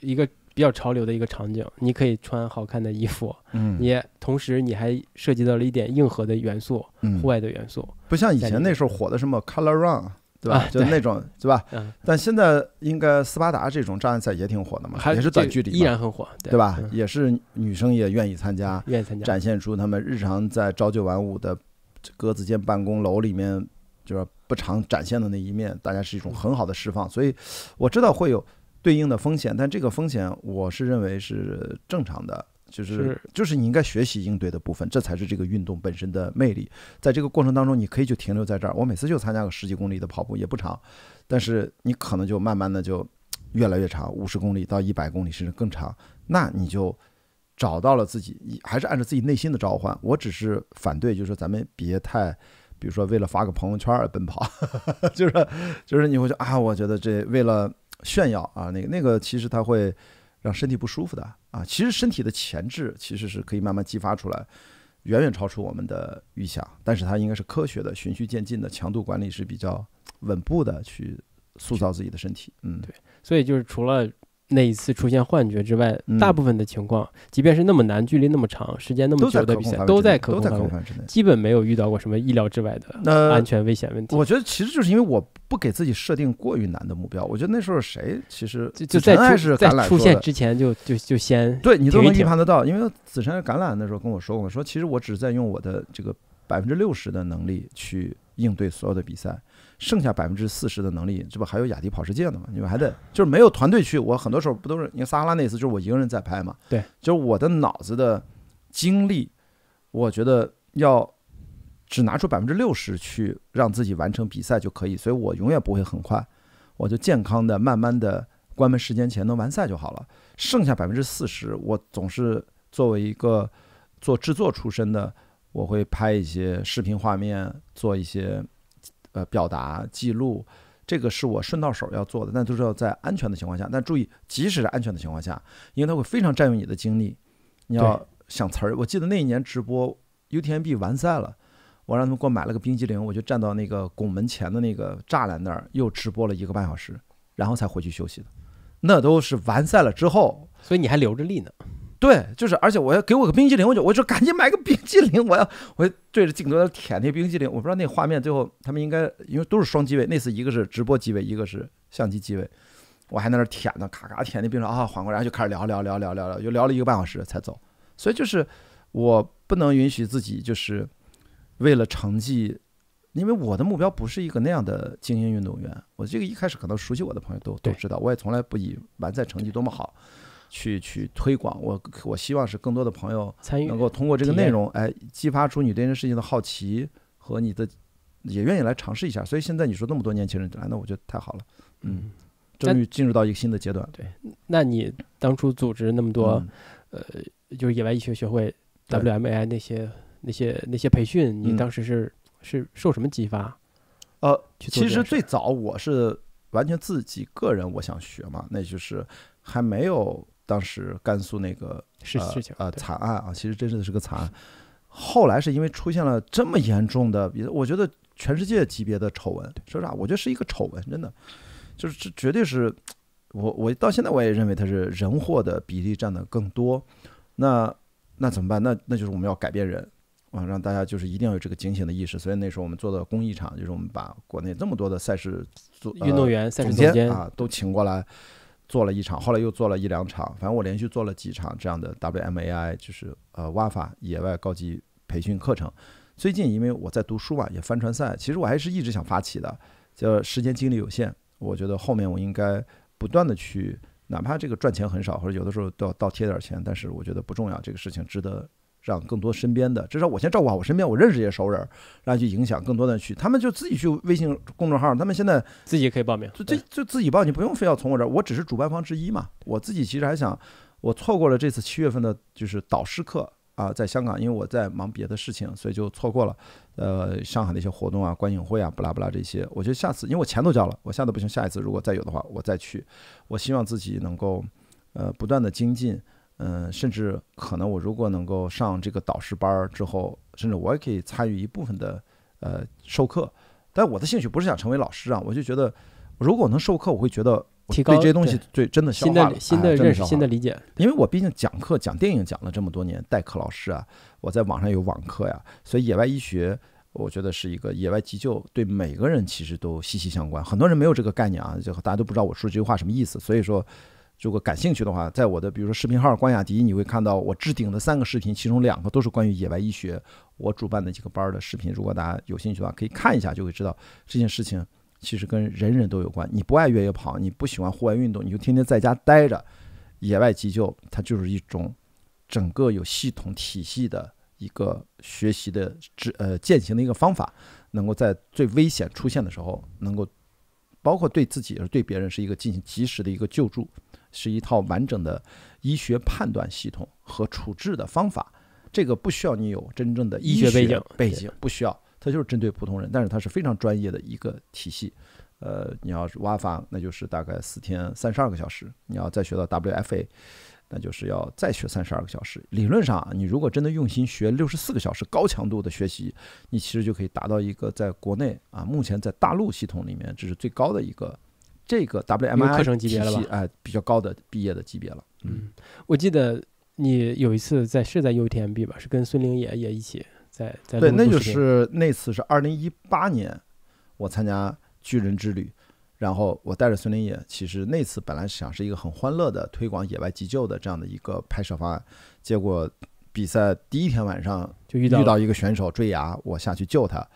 一个。比较潮流的一个场景，你可以穿好看的衣服，你同时你还涉及到了一点硬核的元素，户外的元素，不像以前那时候火的什么 Color Run，对吧？就那种，对吧？但现在应该斯巴达这种障碍赛也挺火的嘛，也是短距离，依然很火，对吧？也是女生也愿意参加，愿意参加，展现出他们日常在朝九晚五的鸽子间办公楼里面就是不常展现的那一面，大家是一种很好的释放。所以我知道会有。对应的风险，但这个风险我是认为是正常的，就是就是你应该学习应对的部分，这才是这个运动本身的魅力。在这个过程当中，你可以就停留在这儿。我每次就参加个十几公里的跑步，也不长，但是你可能就慢慢的就越来越长，五十公里到一百公里，甚至更长，那你就找到了自己，还是按照自己内心的召唤。我只是反对，就是咱们别太，比如说为了发个朋友圈儿奔跑，就是就是你会说啊，我觉得这为了。炫耀啊，那个那个，其实它会让身体不舒服的啊。其实身体的潜质其实是可以慢慢激发出来，远远超出我们的预想。但是它应该是科学的、循序渐进的，强度管理是比较稳步的去塑造自己的身体。嗯，对。所以就是除了。那一次出现幻觉之外，大部分的情况，即便是那么难，距离那么长，时间那么久的比赛，都在可控范之内，基本没有遇到过什么意料之外的安全危险问题。我觉得其实就是因为我不给自己设定过于难的目标。我觉得那时候谁其实，就确实在出现之前就就就先对你都能预判得到，因为子辰橄榄的时候跟我说过，说其实我只是在用我的这个百分之六十的能力去应对所有的比赛。剩下百分之四十的能力，这不还有雅迪跑世界呢吗？你们还得就是没有团队去。我很多时候不都是你看撒哈拉那次，就是我一个人在拍嘛。对，就是我的脑子的精力，我觉得要只拿出百分之六十去让自己完成比赛就可以。所以我永远不会很快，我就健康的、慢慢的关门时间前能完赛就好了。剩下百分之四十，我总是作为一个做制作出身的，我会拍一些视频画面，做一些。呃，表达记录，这个是我顺到手要做的，但都是要在安全的情况下。但注意，即使是安全的情况下，因为它会非常占用你的精力，你要想词儿。我记得那一年直播 U T M B 完赛了，我让他们给我买了个冰激凌，我就站到那个拱门前的那个栅栏那儿，又直播了一个半小时，然后才回去休息的。那都是完赛了之后，所以你还留着力呢。对，就是，而且我要给我个冰激凌，我就我就赶紧买个冰激凌，我要我对着镜头在舔那冰激凌，我不知道那画面最后他们应该，因为都是双机位，那次一个是直播机位，一个是相机机位，我还在那舔呢，咔咔舔那冰激凌啊，缓过来就开始聊聊聊聊聊聊，又聊了一个半小时才走，所以就是我不能允许自己，就是为了成绩，因为我的目标不是一个那样的精英运动员，我这个一开始可能熟悉我的朋友都都知道，我也从来不以完赛成绩多么好。去去推广，我我希望是更多的朋友能够通过这个内容，哎，激发出你对这件事情的好奇和你的也愿意来尝试一下。所以现在你说那么多年轻人来，那我觉得太好了，嗯，终于进入到一个新的阶段。对，那你当初组织那么多，呃，就是野外医学学会 WMA 那些那些那些培训，你当时是是受什么激发？呃，其实最早我是完全自己个人，我想学嘛，那就是还没有。当时甘肃那个事情啊，惨案啊，其实真是是个惨案。后来是因为出现了这么严重的，我觉得全世界级别的丑闻，说实话，我觉得是一个丑闻，真的，就是这绝对是。我我到现在我也认为它是人祸的比例占的更多。那那怎么办？那那就是我们要改变人啊，让大家就是一定要有这个警醒的意识。所以那时候我们做的公益场，就是我们把国内这么多的赛事运动员、赛事总监啊都请过来。做了一场，后来又做了一两场，反正我连续做了几场这样的 WMAI，就是呃，挖法野外高级培训课程。最近因为我在读书嘛，也帆船赛，其实我还是一直想发起的，就时间精力有限，我觉得后面我应该不断的去，哪怕这个赚钱很少，或者有的时候倒倒贴点钱，但是我觉得不重要，这个事情值得。让更多身边的至少我先照顾好我身边我认识一些熟人，后去影响更多的去他们就自己去微信公众号，他们现在自己可以报名，就就就自己报，你不用非要从我这，儿，我只是主办方之一嘛。我自己其实还想，我错过了这次七月份的就是导师课啊，在香港，因为我在忙别的事情，所以就错过了。呃，上海的一些活动啊，观影会啊，不拉不拉这些，我觉得下次因为我钱都交了，我下次不行，下一次如果再有的话，我再去。我希望自己能够呃不断的精进。嗯，甚至可能我如果能够上这个导师班之后，甚至我也可以参与一部分的呃授课。但我的兴趣不是想成为老师啊，我就觉得如果能授课，我会觉得对这些东西对真的消化新的新的认识、新的理解。因为我毕竟讲课、讲电影讲了这么多年，代课老师啊，我在网上有网课呀。所以野外医学，我觉得是一个野外急救，对每个人其实都息息相关。很多人没有这个概念啊，就大家都不知道我说这句话什么意思。所以说。如果感兴趣的话，在我的比如说视频号“关雅迪”，你会看到我置顶的三个视频，其中两个都是关于野外医学，我主办的几个班的视频。如果大家有兴趣的话，可以看一下，就会知道这件事情其实跟人人都有关。你不爱越野跑，你不喜欢户外运动，你就天天在家待着，野外急救它就是一种整个有系统体系的一个学习的知呃践行的一个方法，能够在最危险出现的时候，能够包括对自己，也是对别人是一个进行及时的一个救助。是一套完整的医学判断系统和处置的方法，这个不需要你有真正的医学背景，背景不需要，它就是针对普通人，但是它是非常专业的一个体系。呃，你要挖法，那就是大概四天三十二个小时；你要再学到 WFA，那就是要再学三十二个小时。理论上，你如果真的用心学六十四个小时高强度的学习，你其实就可以达到一个在国内啊，目前在大陆系统里面这是最高的一个。这个 WMI 了吧？哎，比较高的毕业的级别了。嗯，我记得你有一次在是在 UTMB 吧，是跟孙玲野也一起在在。对，那就是那次是二零一八年，我参加巨人之旅，然后我带着孙林野。其实那次本来想是一个很欢乐的推广野外急救的这样的一个拍摄方案，结果比赛第一天晚上就遇到遇到一个选手坠崖，我下去救他，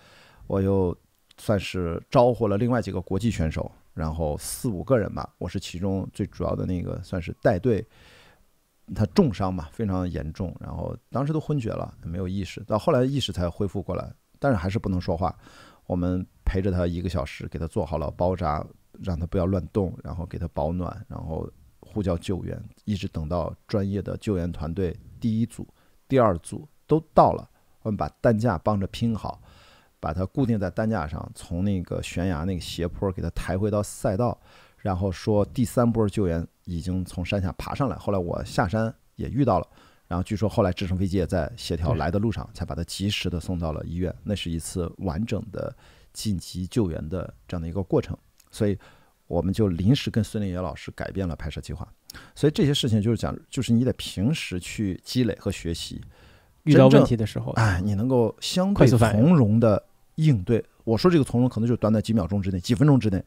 我又算是招呼了另外几个国际选手。然后四五个人吧，我是其中最主要的那个，算是带队。他重伤嘛，非常严重，然后当时都昏厥了，没有意识，到后来意识才恢复过来，但是还是不能说话。我们陪着他一个小时，给他做好了包扎，让他不要乱动，然后给他保暖，然后呼叫救援，一直等到专业的救援团队第一组、第二组都到了，我们把担架帮着拼好。把它固定在担架上，从那个悬崖那个斜坡给它抬回到赛道，然后说第三波救援已经从山下爬上来。后来我下山也遇到了，然后据说后来直升飞机也在协调来的路上，才把它及时的送到了医院。那是一次完整的紧急救援的这样的一个过程，所以我们就临时跟孙立野老师改变了拍摄计划。所以这些事情就是讲，就是你得平时去积累和学习，遇到问题的时候，哎，你能够相对从容的。应对我说这个从容，可能就短短几秒钟之内，几分钟之内。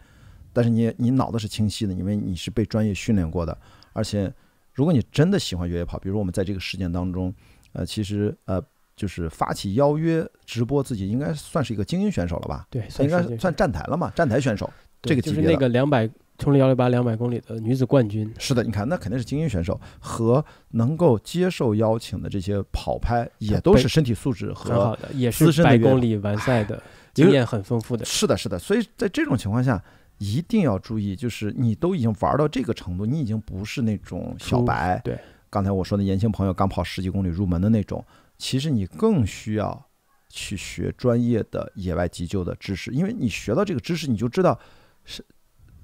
但是你你脑子是清晰的，因为你是被专业训练过的。而且，如果你真的喜欢越野跑，比如我们在这个事件当中，呃，其实呃，就是发起邀约直播自己，应该算是一个精英选手了吧？对，应该算站台了嘛，站台选手。这个级别就是那个两百。冲了幺六八两百公里的女子冠军，是的，你看那肯定是精英选手和能够接受邀请的这些跑拍，也都是身体素质和很好的，也是百公里完赛的经验很丰富的。是的，是的，所以在这种情况下，一定要注意，就是你都已经玩到这个程度，你已经不是那种小白。对，刚才我说的年轻朋友刚跑十几公里入门的那种，其实你更需要去学专业的野外急救的知识，因为你学到这个知识，你就知道是。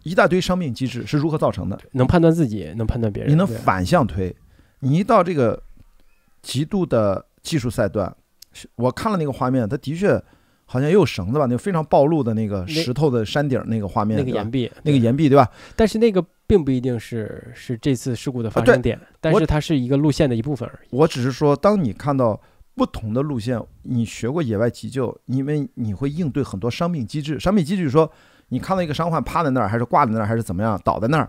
一大堆伤病机制是如何造成的？能判断自己，能判断别人。你能反向推。你一到这个极度的技术赛段，我看了那个画面，它的确好像也有绳子吧？那个非常暴露的那个石头的山顶那个画面，那个岩壁，那个岩壁对吧？但是那个并不一定是是这次事故的发生点，但是它是一个路线的一部分而已。我只是说，当你看到不同的路线，你学过野外急救，因为你会应对很多伤病机制。伤病机制说。你看到一个伤患趴在那儿，还是挂在那儿，还是怎么样倒在那儿？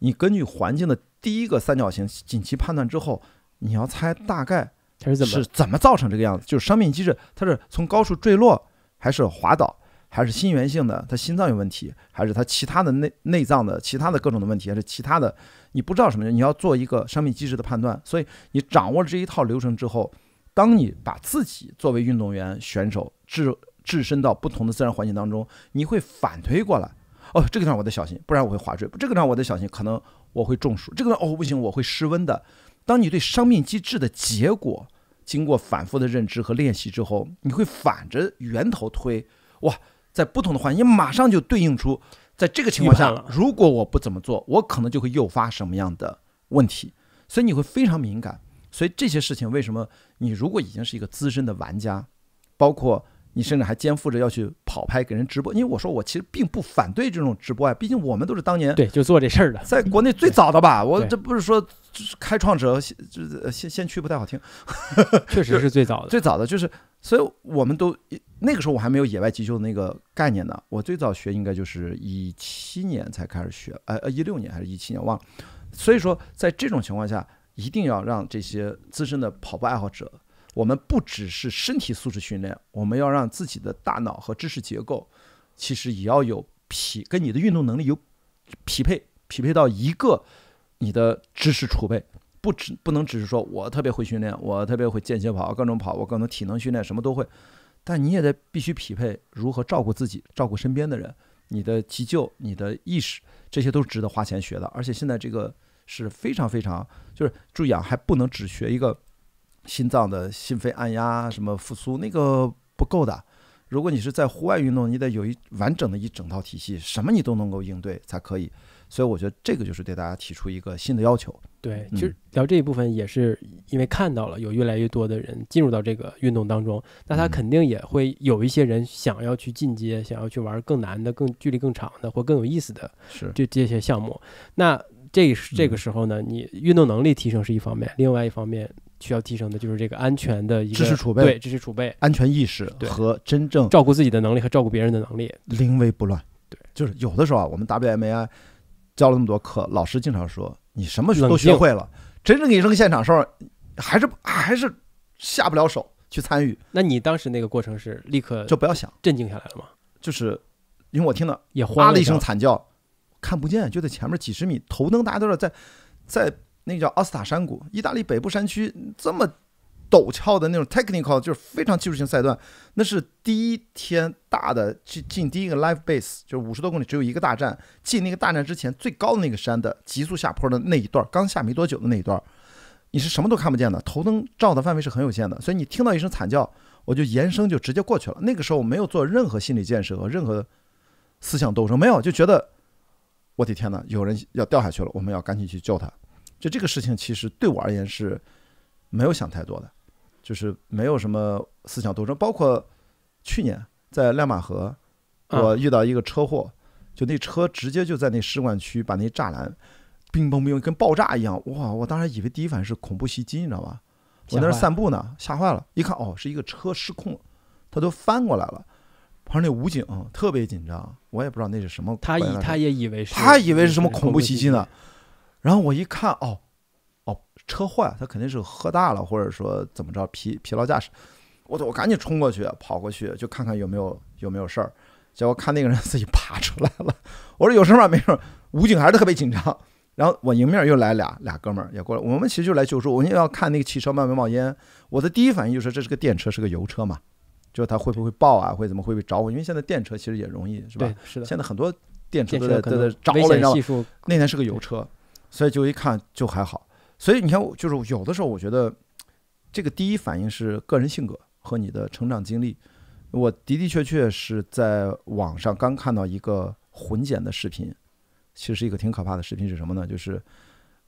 你根据环境的第一个三角形紧急判断之后，你要猜大概它是怎么怎么造成这个样子？就是伤病机制，它是从高处坠落，还是滑倒，还是心源性的？他心脏有问题，还是它其他的内内脏的其他的各种的问题，还是其他的？你不知道什么？你要做一个伤病机制的判断。所以你掌握这一套流程之后，当你把自己作为运动员选手至。置身到不同的自然环境当中，你会反推过来。哦，这个地方我得小心，不然我会滑坠。这个地方我得小心，可能我会中暑。这个地方哦，不行，我会失温的。当你对生命机制的结果经过反复的认知和练习之后，你会反着源头推。哇，在不同的环境马上就对应出，在这个情况下，如果我不怎么做，我可能就会诱发什么样的问题。所以你会非常敏感。所以这些事情为什么？你如果已经是一个资深的玩家，包括。你甚至还肩负着要去跑拍给人直播，因为我说我其实并不反对这种直播啊，毕竟我们都是当年对就做这事儿的，在国内最早的吧，我这不是说开创者先先先去不太好听，确实是最早的，最早的就是，所以我们都那个时候我还没有野外急救那个概念呢，我最早学应该就是一七年才开始学，呃呃一六年还是一七年忘了，所以说在这种情况下，一定要让这些资深的跑步爱好者。我们不只是身体素质训练，我们要让自己的大脑和知识结构，其实也要有匹跟你的运动能力有匹配，匹配到一个你的知识储备，不只不能只是说我特别会训练，我特别会间歇跑，各种跑，我各种体能训练，什么都会，但你也得必须匹配如何照顾自己，照顾身边的人，你的急救，你的意识，这些都是值得花钱学的，而且现在这个是非常非常就是注意啊，还不能只学一个。心脏的心肺按压，什么复苏那个不够的。如果你是在户外运动，你得有一完整的一整套体系，什么你都能够应对才可以。所以我觉得这个就是对大家提出一个新的要求。对，其实聊这一部分也是因为看到了有越来越多的人进入到这个运动当中，那他肯定也会有一些人想要去进阶，想要去玩更难的、更距离更长的或更有意思的，是就这些项目。那这这个时候呢，你运动能力提升是一方面，另外一方面。需要提升的就是这个安全的一个知识储备，对知识储备、安全意识和真正照顾自己的能力和照顾别人的能力。临危不乱，对，就是有的时候啊，我们 WMAI 教了那么多课，老师经常说你什么都学会了，真正给你扔现场时候还是还是下不了手去参与。那你当时那个过程是立刻就不要想，镇静下来了吗？就是因为我听到也哗的一声惨叫，看不见，就在前面几十米，头灯大家都是在在。那个叫奥斯塔山谷，意大利北部山区，这么陡峭的那种 technical 就是非常技术性赛段。那是第一天大的进第一个 live base，就是五十多公里只有一个大站。进那个大站之前，最高的那个山的急速下坡的那一段，刚下没多久的那一段，你是什么都看不见的，头灯照的范围是很有限的。所以你听到一声惨叫，我就延伸就直接过去了。那个时候我没有做任何心理建设和任何思想斗争，没有，就觉得我的天哪，有人要掉下去了，我们要赶紧去救他。就这个事情，其实对我而言是没有想太多的，就是没有什么思想斗争。包括去年在亮马河，我遇到一个车祸，就那车直接就在那使馆区把那栅栏，冰崩冰跟爆炸一样。哇！我当时以为第一反应是恐怖袭击，你知道吧？我在那儿散步呢，吓坏了。一看，哦，是一个车失控，它都翻过来了。旁边那武警特别紧张，我也不知道那是什么。他以他也以为是。他以为是什么恐怖袭击呢？然后我一看，哦，哦，车坏，了，他肯定是喝大了，或者说怎么着疲疲劳驾驶。我我赶紧冲过去，跑过去就看看有没有有没有事儿。结果看那个人自己爬出来了。我说有事儿吗？没事儿。武警还是特别紧张。然后我迎面又来俩俩哥们儿也过来，我们其实就来救助。我们要看那个汽车冒没冒烟。我的第一反应就是这是个电车，是个油车嘛？就是它会不会爆啊？会怎么会不会着我？因为现在电车其实也容易是吧？是的。现在很多电车都在都在着了，你知道？那天是个油车。所以就一看就还好，所以你看，就是有的时候我觉得，这个第一反应是个人性格和你的成长经历。我的的确确是在网上刚看到一个混剪的视频，其实是一个挺可怕的视频，是什么呢？就是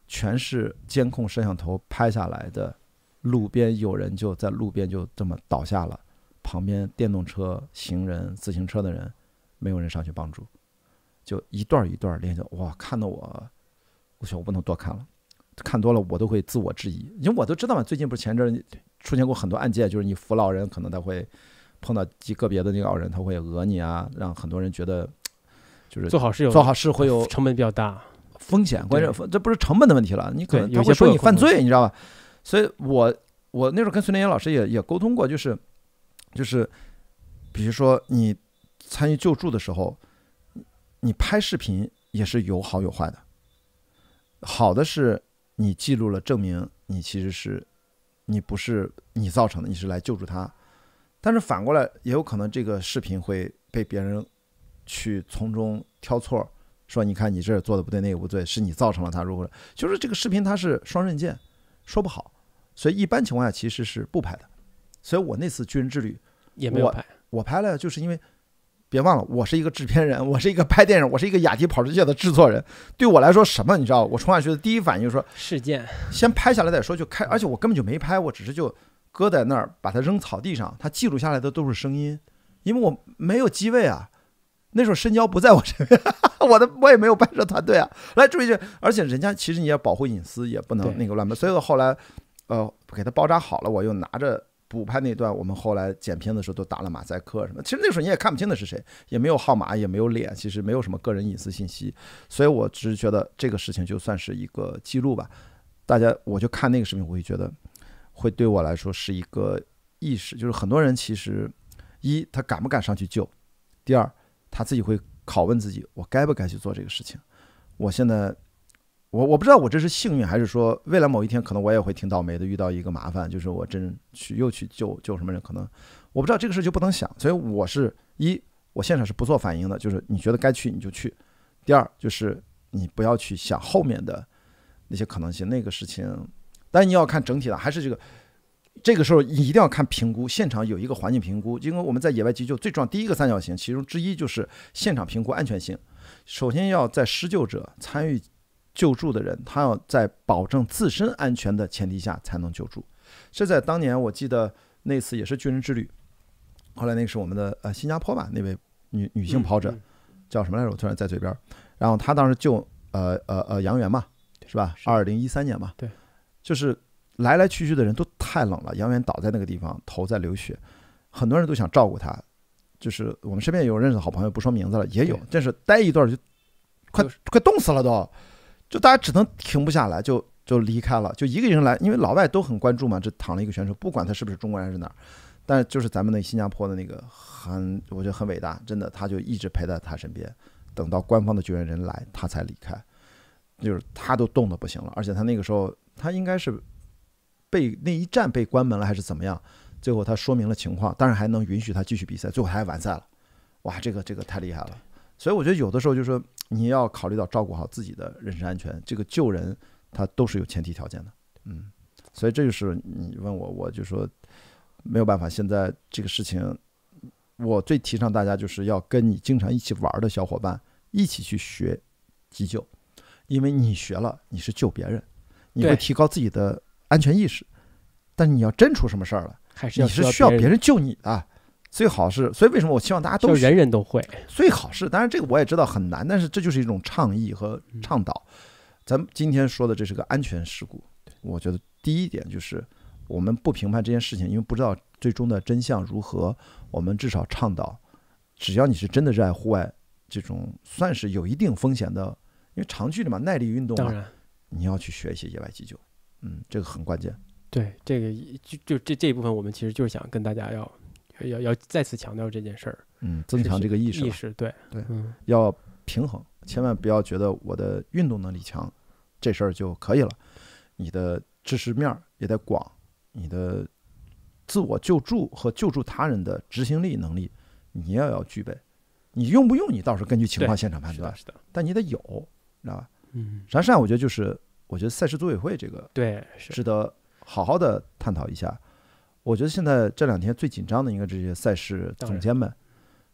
全是监控摄像头拍下来的，路边有人就在路边就这么倒下了，旁边电动车、行人、自行车的人，没有人上去帮助，就一段儿一段儿连着，哇，看得我。我行，我不能多看了，看多了我都会自我质疑，因为我都知道嘛，最近不是前阵出现过很多案件，就是你扶老人，可能他会碰到极个别的那个老人，他会讹你啊，让很多人觉得就是做好事有做好事会有成本比较大，风险关键这不是成本的问题了，你可能他会说你犯罪，你知道吧？所以我我那时候跟孙连元老师也也沟通过，就是就是比如说你参与救助的时候，你拍视频也是有好有坏的。好的是，你记录了，证明你其实是，你不是你造成的，你是来救助他。但是反过来，也有可能这个视频会被别人去从中挑错，说你看你这做的不对，那个不对，是你造成了他。如果就是这个视频，它是双刃剑，说不好。所以一般情况下其实是不拍的。所以我那次军人之旅也没有拍，我拍了就是因为。别忘了，我是一个制片人，我是一个拍电影，我是一个雅迪跑车界的制作人。对我来说，什么你知道？我冲下去的第一反应就是说事件，先拍下来再说，就开。而且我根本就没拍，我只是就搁在那儿，把它扔草地上。它记录下来的都是声音，因为我没有机位啊。那时候深交不在我身边，我的我也没有拍摄团队啊。来注意这，而且人家其实你要保护隐私，也不能那个乱拍。所以后来，呃，给它包扎好了，我又拿着。补拍那段，我们后来剪片的时候都打了马赛克什么。其实那时候你也看不清那是谁，也没有号码，也没有脸，其实没有什么个人隐私信息。所以我只是觉得这个事情就算是一个记录吧。大家，我就看那个视频，我会觉得会对我来说是一个意识，就是很多人其实，一他敢不敢上去救，第二他自己会拷问自己，我该不该去做这个事情，我现在。我我不知道我这是幸运还是说未来某一天可能我也会挺倒霉的遇到一个麻烦，就是我真去又去救救什么人，可能我不知道这个事就不能想，所以我是：一，我现场是不做反应的，就是你觉得该去你就去；第二，就是你不要去想后面的那些可能性，那个事情，但你要看整体的，还是这个这个时候一定要看评估，现场有一个环境评估，因为我们在野外急救最重要第一个三角形其中之一就是现场评估安全性，首先要在施救者参与。救助的人，他要在保证自身安全的前提下才能救助。这在当年我记得那次也是军人之旅，后来那是我们的呃新加坡吧，那位女女性跑者叫什么来着？我突然在嘴边。然后他当时救呃呃呃杨元嘛，是吧？二零一三年嘛，对，就是来来去去的人都太冷了，杨元倒在那个地方，头在流血，很多人都想照顾他，就是我们身边有认识的好朋友，不说名字了，也有，但是待一段就快快冻死了都。就大家只能停不下来，就就离开了。就一个人来，因为老外都很关注嘛。这躺了一个选手，不管他是不是中国人还是哪儿，但就是咱们那新加坡的那个很，我觉得很伟大。真的，他就一直陪在他身边，等到官方的救援人来，他才离开。就是他都冻得不行了，而且他那个时候他应该是被那一站被关门了还是怎么样？最后他说明了情况，但是还能允许他继续比赛，最后还完赛了。哇，这个这个太厉害了。所以我觉得有的时候就是说。你要考虑到照顾好自己的人身安全，这个救人他都是有前提条件的，嗯，所以这就是你问我，我就说没有办法。现在这个事情，我最提倡大家就是要跟你经常一起玩的小伙伴一起去学急救，因为你学了你是救别人，你会提高自己的安全意识，但是你要真出什么事儿了，你是需要别人救你的。最好是，所以为什么我希望大家都人人都会最好是，当然这个我也知道很难，但是这就是一种倡议和倡导。咱们今天说的这是个安全事故，我觉得第一点就是我们不评判这件事情，因为不知道最终的真相如何。我们至少倡导，只要你是真的热爱户外这种算是有一定风险的，因为长距离嘛，耐力运动嘛，你要去学一些野外急救，嗯，这个很关键。对，这个就就这这一部分，我们其实就是想跟大家要。要要再次强调这件事儿，嗯，增强这个意识，意识对对，嗯，要平衡，千万不要觉得我的运动能力强，这事儿就可以了。你的知识面也得广，你的自我救助和救助他人的执行力能力，你也要具备。你用不用，你到时候根据情况现场判断，是的。但你得有，知道吧？嗯，实际上，我觉得就是，我觉得赛事组委会这个对，值得好好的探讨一下。我觉得现在这两天最紧张的应该这些赛事总监们，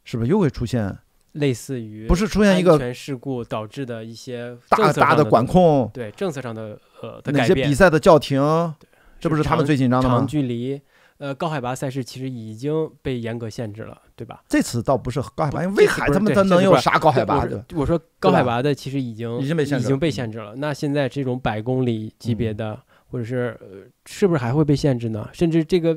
是不是又会出现类似于不是出现一个安全事故导致的一些大大的管控？对政策上的呃那些比赛的叫停，这不是他们最紧张的吗？长距离呃高海拔赛事其实已经被严格限制了，对吧？这次倒不是高海拔，因为威海他们他能有啥高海拔？的？我说高海拔的其实已经已经被已经被限制了。那现在这种百公里级别的。或者是呃，是不是还会被限制呢？甚至这个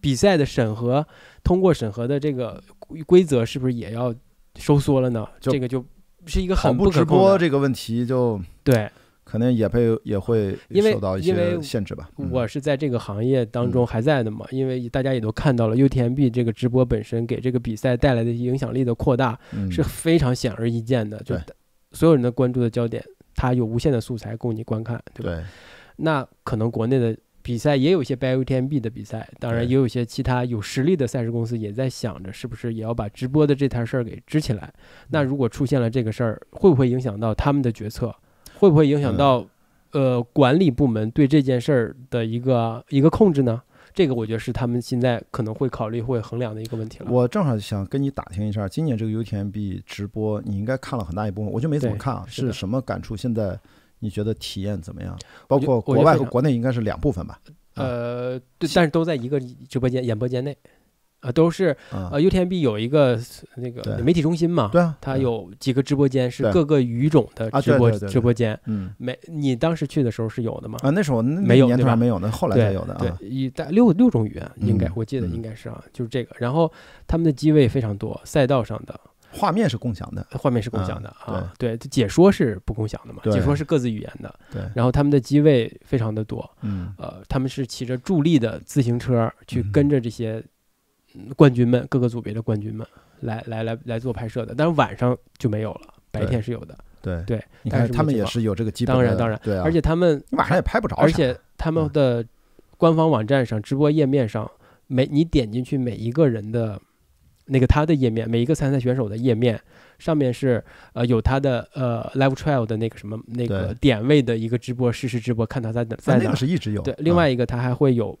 比赛的审核通过审核的这个规则是不是也要收缩了呢？这个就是一个很不直播这个问题就对，可能也被也会受到一些限制吧。我是在这个行业当中还在的嘛，因为大家也都看到了 UTMB 这个直播本身给这个比赛带来的影响力的扩大是非常显而易见的。就所有人的关注的焦点，它有无限的素材供你观看，对吧？那可能国内的比赛也有些白 U T M B 的比赛，当然也有些其他有实力的赛事公司也在想着是不是也要把直播的这摊事儿给支起来。那如果出现了这个事儿，会不会影响到他们的决策？会不会影响到呃管理部门对这件事儿的一个一个控制呢？这个我觉得是他们现在可能会考虑、会衡量的一个问题了。我正好想跟你打听一下，今年这个 U T M B 直播，你应该看了很大一部分，我就没怎么看，是什么感触？现在？你觉得体验怎么样？包括国外和国内应该是两部分吧？呃，对，但是都在一个直播间演播间内，啊，都是呃，U T m B 有一个那个媒体中心嘛，对啊，它有几个直播间是各个语种的直播直播间，嗯，没，你当时去的时候是有的吗？啊，那时候没有，那为还没有呢？后来才有的，对，一带六六种语言，应该我记得应该是啊，就是这个，然后他们的机位非常多，赛道上的。画面是共享的，画面是共享的啊！对，解说是不共享的嘛？解说是各自语言的。对，然后他们的机位非常的多。嗯，呃，他们是骑着助力的自行车去跟着这些冠军们、各个组别的冠军们来来来来做拍摄的。但是晚上就没有了，白天是有的。对对，但是他们也是有这个机位。当然当然，对而且他们晚上也拍不着。而且他们的官方网站上、直播页面上，每你点进去每一个人的。那个他的页面，每一个参赛选手的页面上面是呃有他的呃 live trial 的那个什么那个点位的一个直播实时直播，看他在哪在哪是一直有对，另外一个他还会有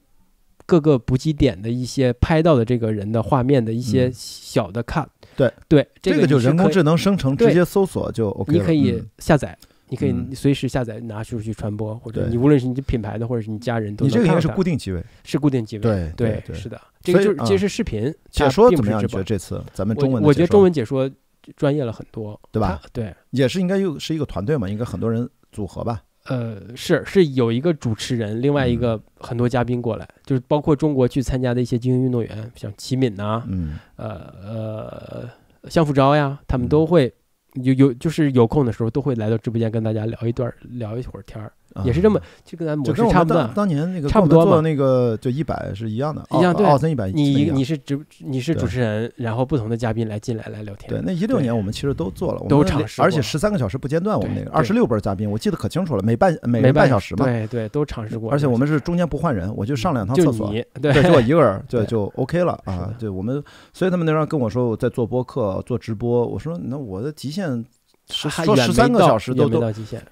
各个补给点的一些拍到的这个人的画面的一些小的 cut 对对这个就是人工智能生成直接搜索就你可以下载。你可以随时下载拿出去传播，或者你无论是你品牌的，或者是你家人都。你这个应该是固定机位，是固定机位，对对是的。这个就是这是视频解说怎么样？你觉得这次咱们中文，我觉得中文解说专业了很多，对吧？对，也是应该又是一个团队嘛，应该很多人组合吧？呃，是是有一个主持人，另外一个很多嘉宾过来，就是包括中国去参加的一些精英运动员，像齐敏呐，嗯呃呃，向福昭呀，他们都会。有有就是有空的时候，都会来到直播间跟大家聊一段聊一会儿天儿。也是这么就跟咱们，就差不多，当年那个差不多做那个就一百是一样的，二奥森一百，你你是直你是主持人，然后不同的嘉宾来进来来聊天。对，那一六年我们其实都做了，我们都尝试，而且十三个小时不间断，我们那个二十六本嘉宾，我记得可清楚了，每半每半小时嘛，对对，都尝试过。而且我们是中间不换人，我就上两趟厕所，对，就我一个人，对，就 OK 了啊。对，我们所以他们那时候跟我说我在做播客做直播，我说那我的极限。说十三个小时都都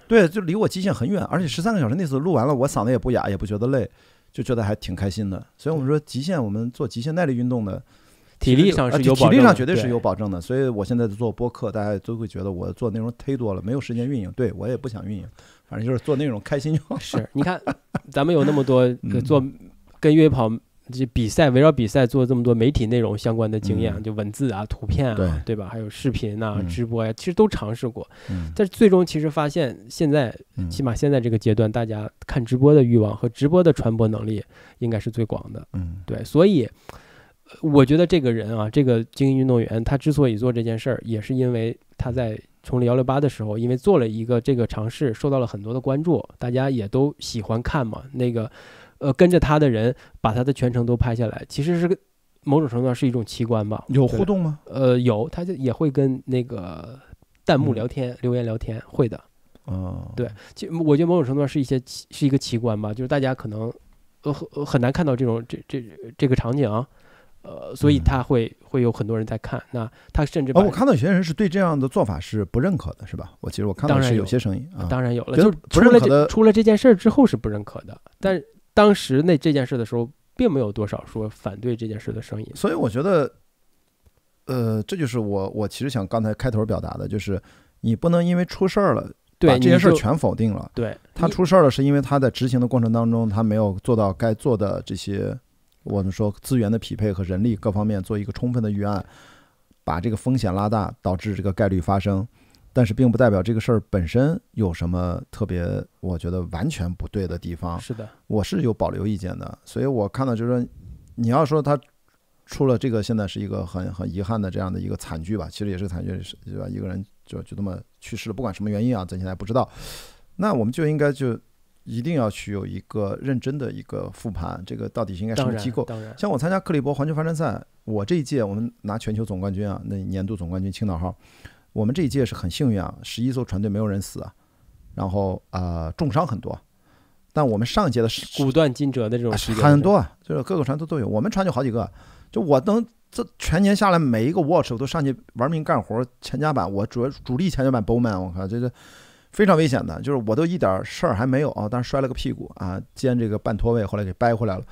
对，就离我极限很远，而且十三个小时那次录完了，我嗓子也不哑，也不觉得累，就觉得还挺开心的。所以，我们说极限，我们做极限耐力运动的体力上是体力上绝对是有保证的。所以我现在做播客，大家都会觉得我做内容忒多了，没有时间运营，对我也不想运营，反正就是做内容开心就好。是你看，咱们有那么多 做跟越野跑。就比赛围绕比赛做这么多媒体内容相关的经验，就文字啊、图片啊，对吧？还有视频啊、直播呀，其实都尝试过。嗯。但最终其实发现，现在起码现在这个阶段，大家看直播的欲望和直播的传播能力应该是最广的。嗯，对。所以我觉得这个人啊，这个精英运动员，他之所以做这件事儿，也是因为他在从零幺六八的时候，因为做了一个这个尝试，受到了很多的关注，大家也都喜欢看嘛。那个。呃，跟着他的人把他的全程都拍下来，其实是某种程度上是一种奇观吧？有互动吗？呃，有，他就也会跟那个弹幕聊天、留言聊天，会的。哦，对，就我觉得某种程度上是一些是一个奇观吧，就是大家可能呃很很难看到这种这这这个场景，呃，所以他会会有很多人在看。那他甚至哦，我看到有些人是对这样的做法是不认可的，是吧？我其实我看到是有些声音啊，当然有了，就出了出了这件事之后是不认可的，但。当时那这件事的时候，并没有多少说反对这件事的声音。所以我觉得，呃，这就是我我其实想刚才开头表达的，就是你不能因为出事儿了，把这些事全否定了。对，他出事儿了，是因为他在执行的过程当中，他没有做到该做的这些，我们说资源的匹配和人力各方面做一个充分的预案，把这个风险拉大，导致这个概率发生。但是并不代表这个事儿本身有什么特别，我觉得完全不对的地方。是的，我是有保留意见的。所以我看到就是说，你要说他出了这个，现在是一个很很遗憾的这样的一个惨剧吧？其实也是惨剧，是吧？一个人就就这么去世了，不管什么原因啊，咱现在不知道。那我们就应该就一定要去有一个认真的一个复盘，这个到底应该什么机构？像我参加克利伯环球帆船赛，我这一届我们拿全球总冠军啊，那年度总冠军青岛号。我们这一届是很幸运啊，十一艘船队没有人死然后呃重伤很多，但我们上一届的是骨断筋折的这种很多，就是各个船都都有，我们船就好几个，就我能这全年下来每一个 watch 我都上去玩命干活，前甲板我主主力前甲板 bowman 我靠这这非常危险的，就是我都一点事儿还没有啊，但是摔了个屁股啊，肩这个半脱位后来给掰回来了，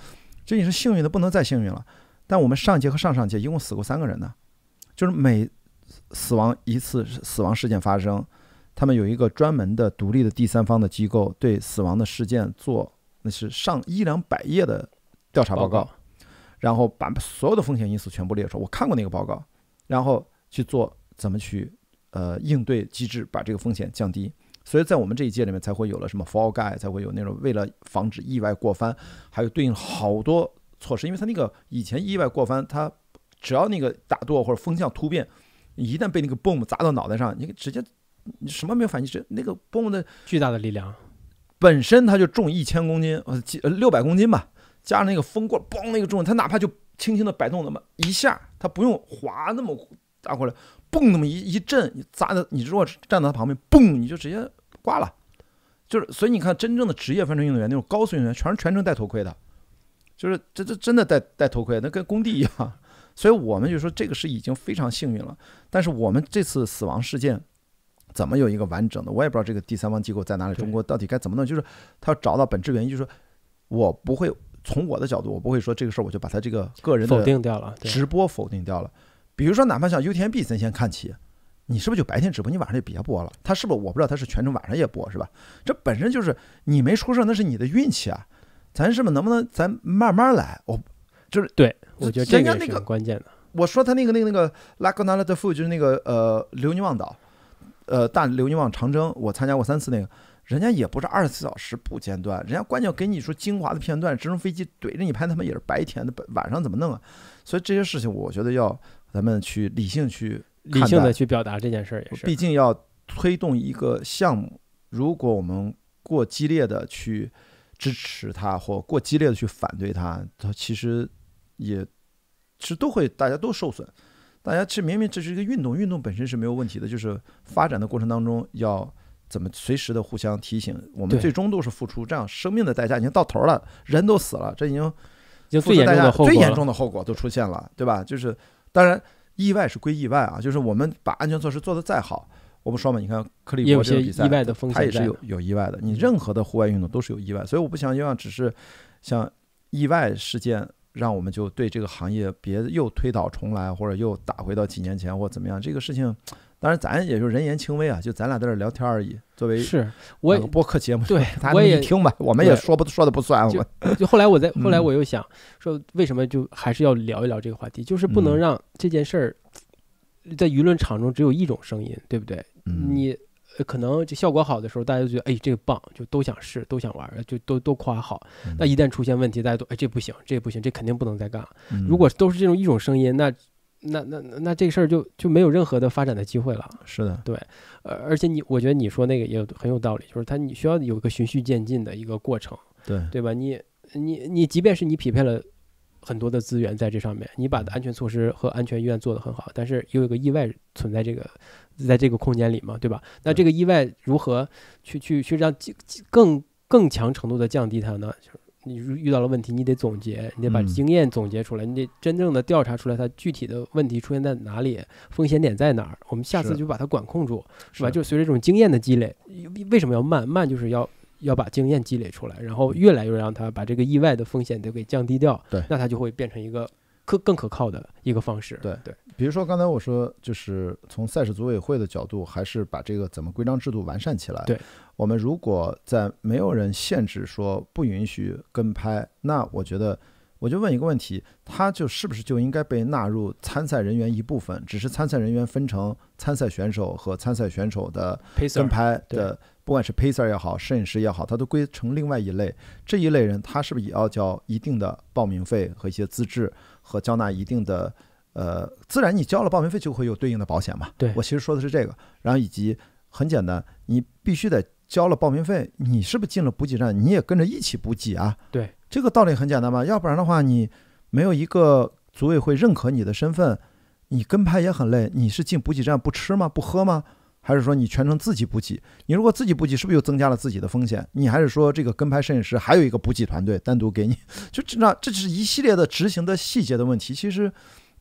这你是幸运的不能再幸运了，但我们上届和上上届一共死过三个人呢，就是每。死亡一次死亡事件发生，他们有一个专门的独立的第三方的机构，对死亡的事件做那是上一两百页的调查报告，然后把所有的风险因素全部列出。我看过那个报告，然后去做怎么去呃应对机制，把这个风险降低。所以在我们这一届里面才会有了什么 Fall Guy，才会有那种为了防止意外过翻，还有对应好多措施，因为他那个以前意外过翻，他只要那个打舵或者风向突变。一旦被那个 boom 砸到脑袋上，你直接，你什么没有反击？是那个 boom 的巨大的力量，本身它就重一千公斤，呃，几呃六百公斤吧，加上那个风棍，嘣，那个重，它哪怕就轻轻的摆动那么一下，它不用滑那么大过来，嘣，那么一一你砸的你如果站在它旁边，嘣，你就直接挂了。就是，所以你看，真正的职业帆船运动员，那种高速运动员，全是全程戴头盔的，就是这这真的戴戴头盔，那跟工地一样。所以我们就说，这个是已经非常幸运了。但是我们这次死亡事件怎么有一个完整的，我也不知道这个第三方机构在哪里，中国到底该怎么弄？就是他要找到本质原因。就是我不会从我的角度，我不会说这个事儿，我就把他这个个人否定掉了，直播否定掉了。比如说，哪怕像 U T N B 咱先看起，你是不是就白天直播，你晚上就别播了？他是不是？我不知道他是全程晚上也播是吧？这本身就是你没出事，那是你的运气啊。咱是吧？能不能咱慢慢来？我就是对。我觉得这个是很关键的。我说他那个那个那个 La n o 拉格 f o o d 就是那个呃刘尼旺岛，呃大刘尼旺长征，我参加过三次，那个人家也不是二十四小时不间断，人家关键给你说精华的片段，直升飞机怼着你拍，他们也是白天的，晚上怎么弄啊？所以这些事情，我觉得要咱们去理性去理性的去表达这件事儿，也是。毕竟要推动一个项目，如果我们过激烈的去支持他，或过激烈的去反对他，他其实。也是都会，大家都受损。大家其实明明这是一个运动，运动本身是没有问题的，就是发展的过程当中要怎么随时的互相提醒。我们最终都是付出这样生命的代价，已经到头了，人都死了，这已经最严重的最严重的后果都出现了，对吧？就是当然意外是归意外啊，就是我们把安全措施做得再好，我不说嘛，你看克里伯这个比赛，他也是有有意外的。你任何的户外运动都是有意外，所以我不想要只是像意外事件。让我们就对这个行业别又推倒重来，或者又打回到几年前或怎么样，这个事情，当然咱也就人言轻微啊，就咱俩在这聊天而已。作为是，我播客节目，对，我也听吧，我们也说不说的不算。我就后来我在 后来我又想说，为什么就还是要聊一聊这个话题？就是不能让这件事儿在舆论场中只有一种声音，对不对？嗯。你。可能就效果好的时候，大家就觉得哎这个棒，就都想试，都想玩，就都都夸好。那一旦出现问题，大家都哎这不行，这不行，这肯定不能再干。了。如果都是这种一种声音，那那那那这事儿就就没有任何的发展的机会了。是的，对。而而且你，我觉得你说那个也有很有道理，就是他你需要有一个循序渐进的一个过程，对对吧？你你你即便是你匹配了很多的资源在这上面，你把的安全措施和安全预案做得很好，但是又有个意外存在这个。在这个空间里嘛，对吧？那这个意外如何去去去让更更强程度的降低它呢？就是你遇到了问题，你得总结，你得把经验总结出来，你得真正的调查出来它具体的问题出现在哪里，风险点在哪儿。我们下次就把它管控住，是吧？就随着这种经验的积累，为什么要慢慢？就是要要把经验积累出来，然后越来越让它把这个意外的风险都给降低掉。对，那它就会变成一个。可更可靠的一个方式，对对。比如说刚才我说，就是从赛事组委会的角度，还是把这个怎么规章制度完善起来。对，我们如果在没有人限制说不允许跟拍，那我觉得我就问一个问题，他就是不是就应该被纳入参赛人员一部分？只是参赛人员分成参赛选手和参赛选手的跟拍的。不管是 pacer 也好，摄影师也好，他都归成另外一类。这一类人，他是不是也要交一定的报名费和一些资质，和交纳一定的呃？自然，你交了报名费，就会有对应的保险嘛。对，我其实说的是这个。然后以及很简单，你必须得交了报名费，你是不是进了补给站，你也跟着一起补给啊？对，这个道理很简单嘛。要不然的话，你没有一个组委会认可你的身份，你跟拍也很累。你是进补给站不吃吗？不喝吗？还是说你全程自己补给？你如果自己补给，是不是又增加了自己的风险？你还是说这个跟拍摄影师还有一个补给团队单独给你？就这，那这是一系列的执行的细节的问题，其实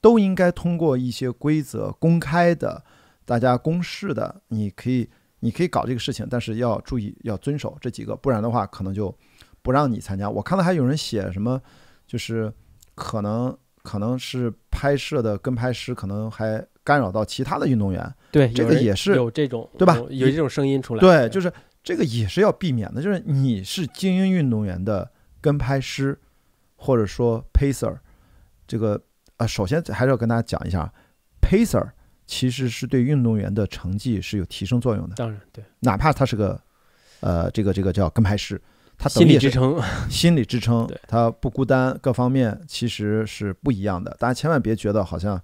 都应该通过一些规则公开的，大家公示的。你可以，你可以搞这个事情，但是要注意，要遵守这几个，不然的话可能就不让你参加。我看到还有人写什么，就是可能可能是拍摄的跟拍师可能还干扰到其他的运动员。对，这个也是有这种，对吧？有这种声音出来。对，就是这个也是要避免的。就是你是精英运动员的跟拍师，或者说 pacer，这个啊，首先还是要跟大家讲一下，pacer 其实是对运动员的成绩是有提升作用的。当然，对，哪怕他是个呃，这个这个叫跟拍师，他心理支撑，心理支撑，他不孤单，各方面其实是不一样的。大家千万别觉得好像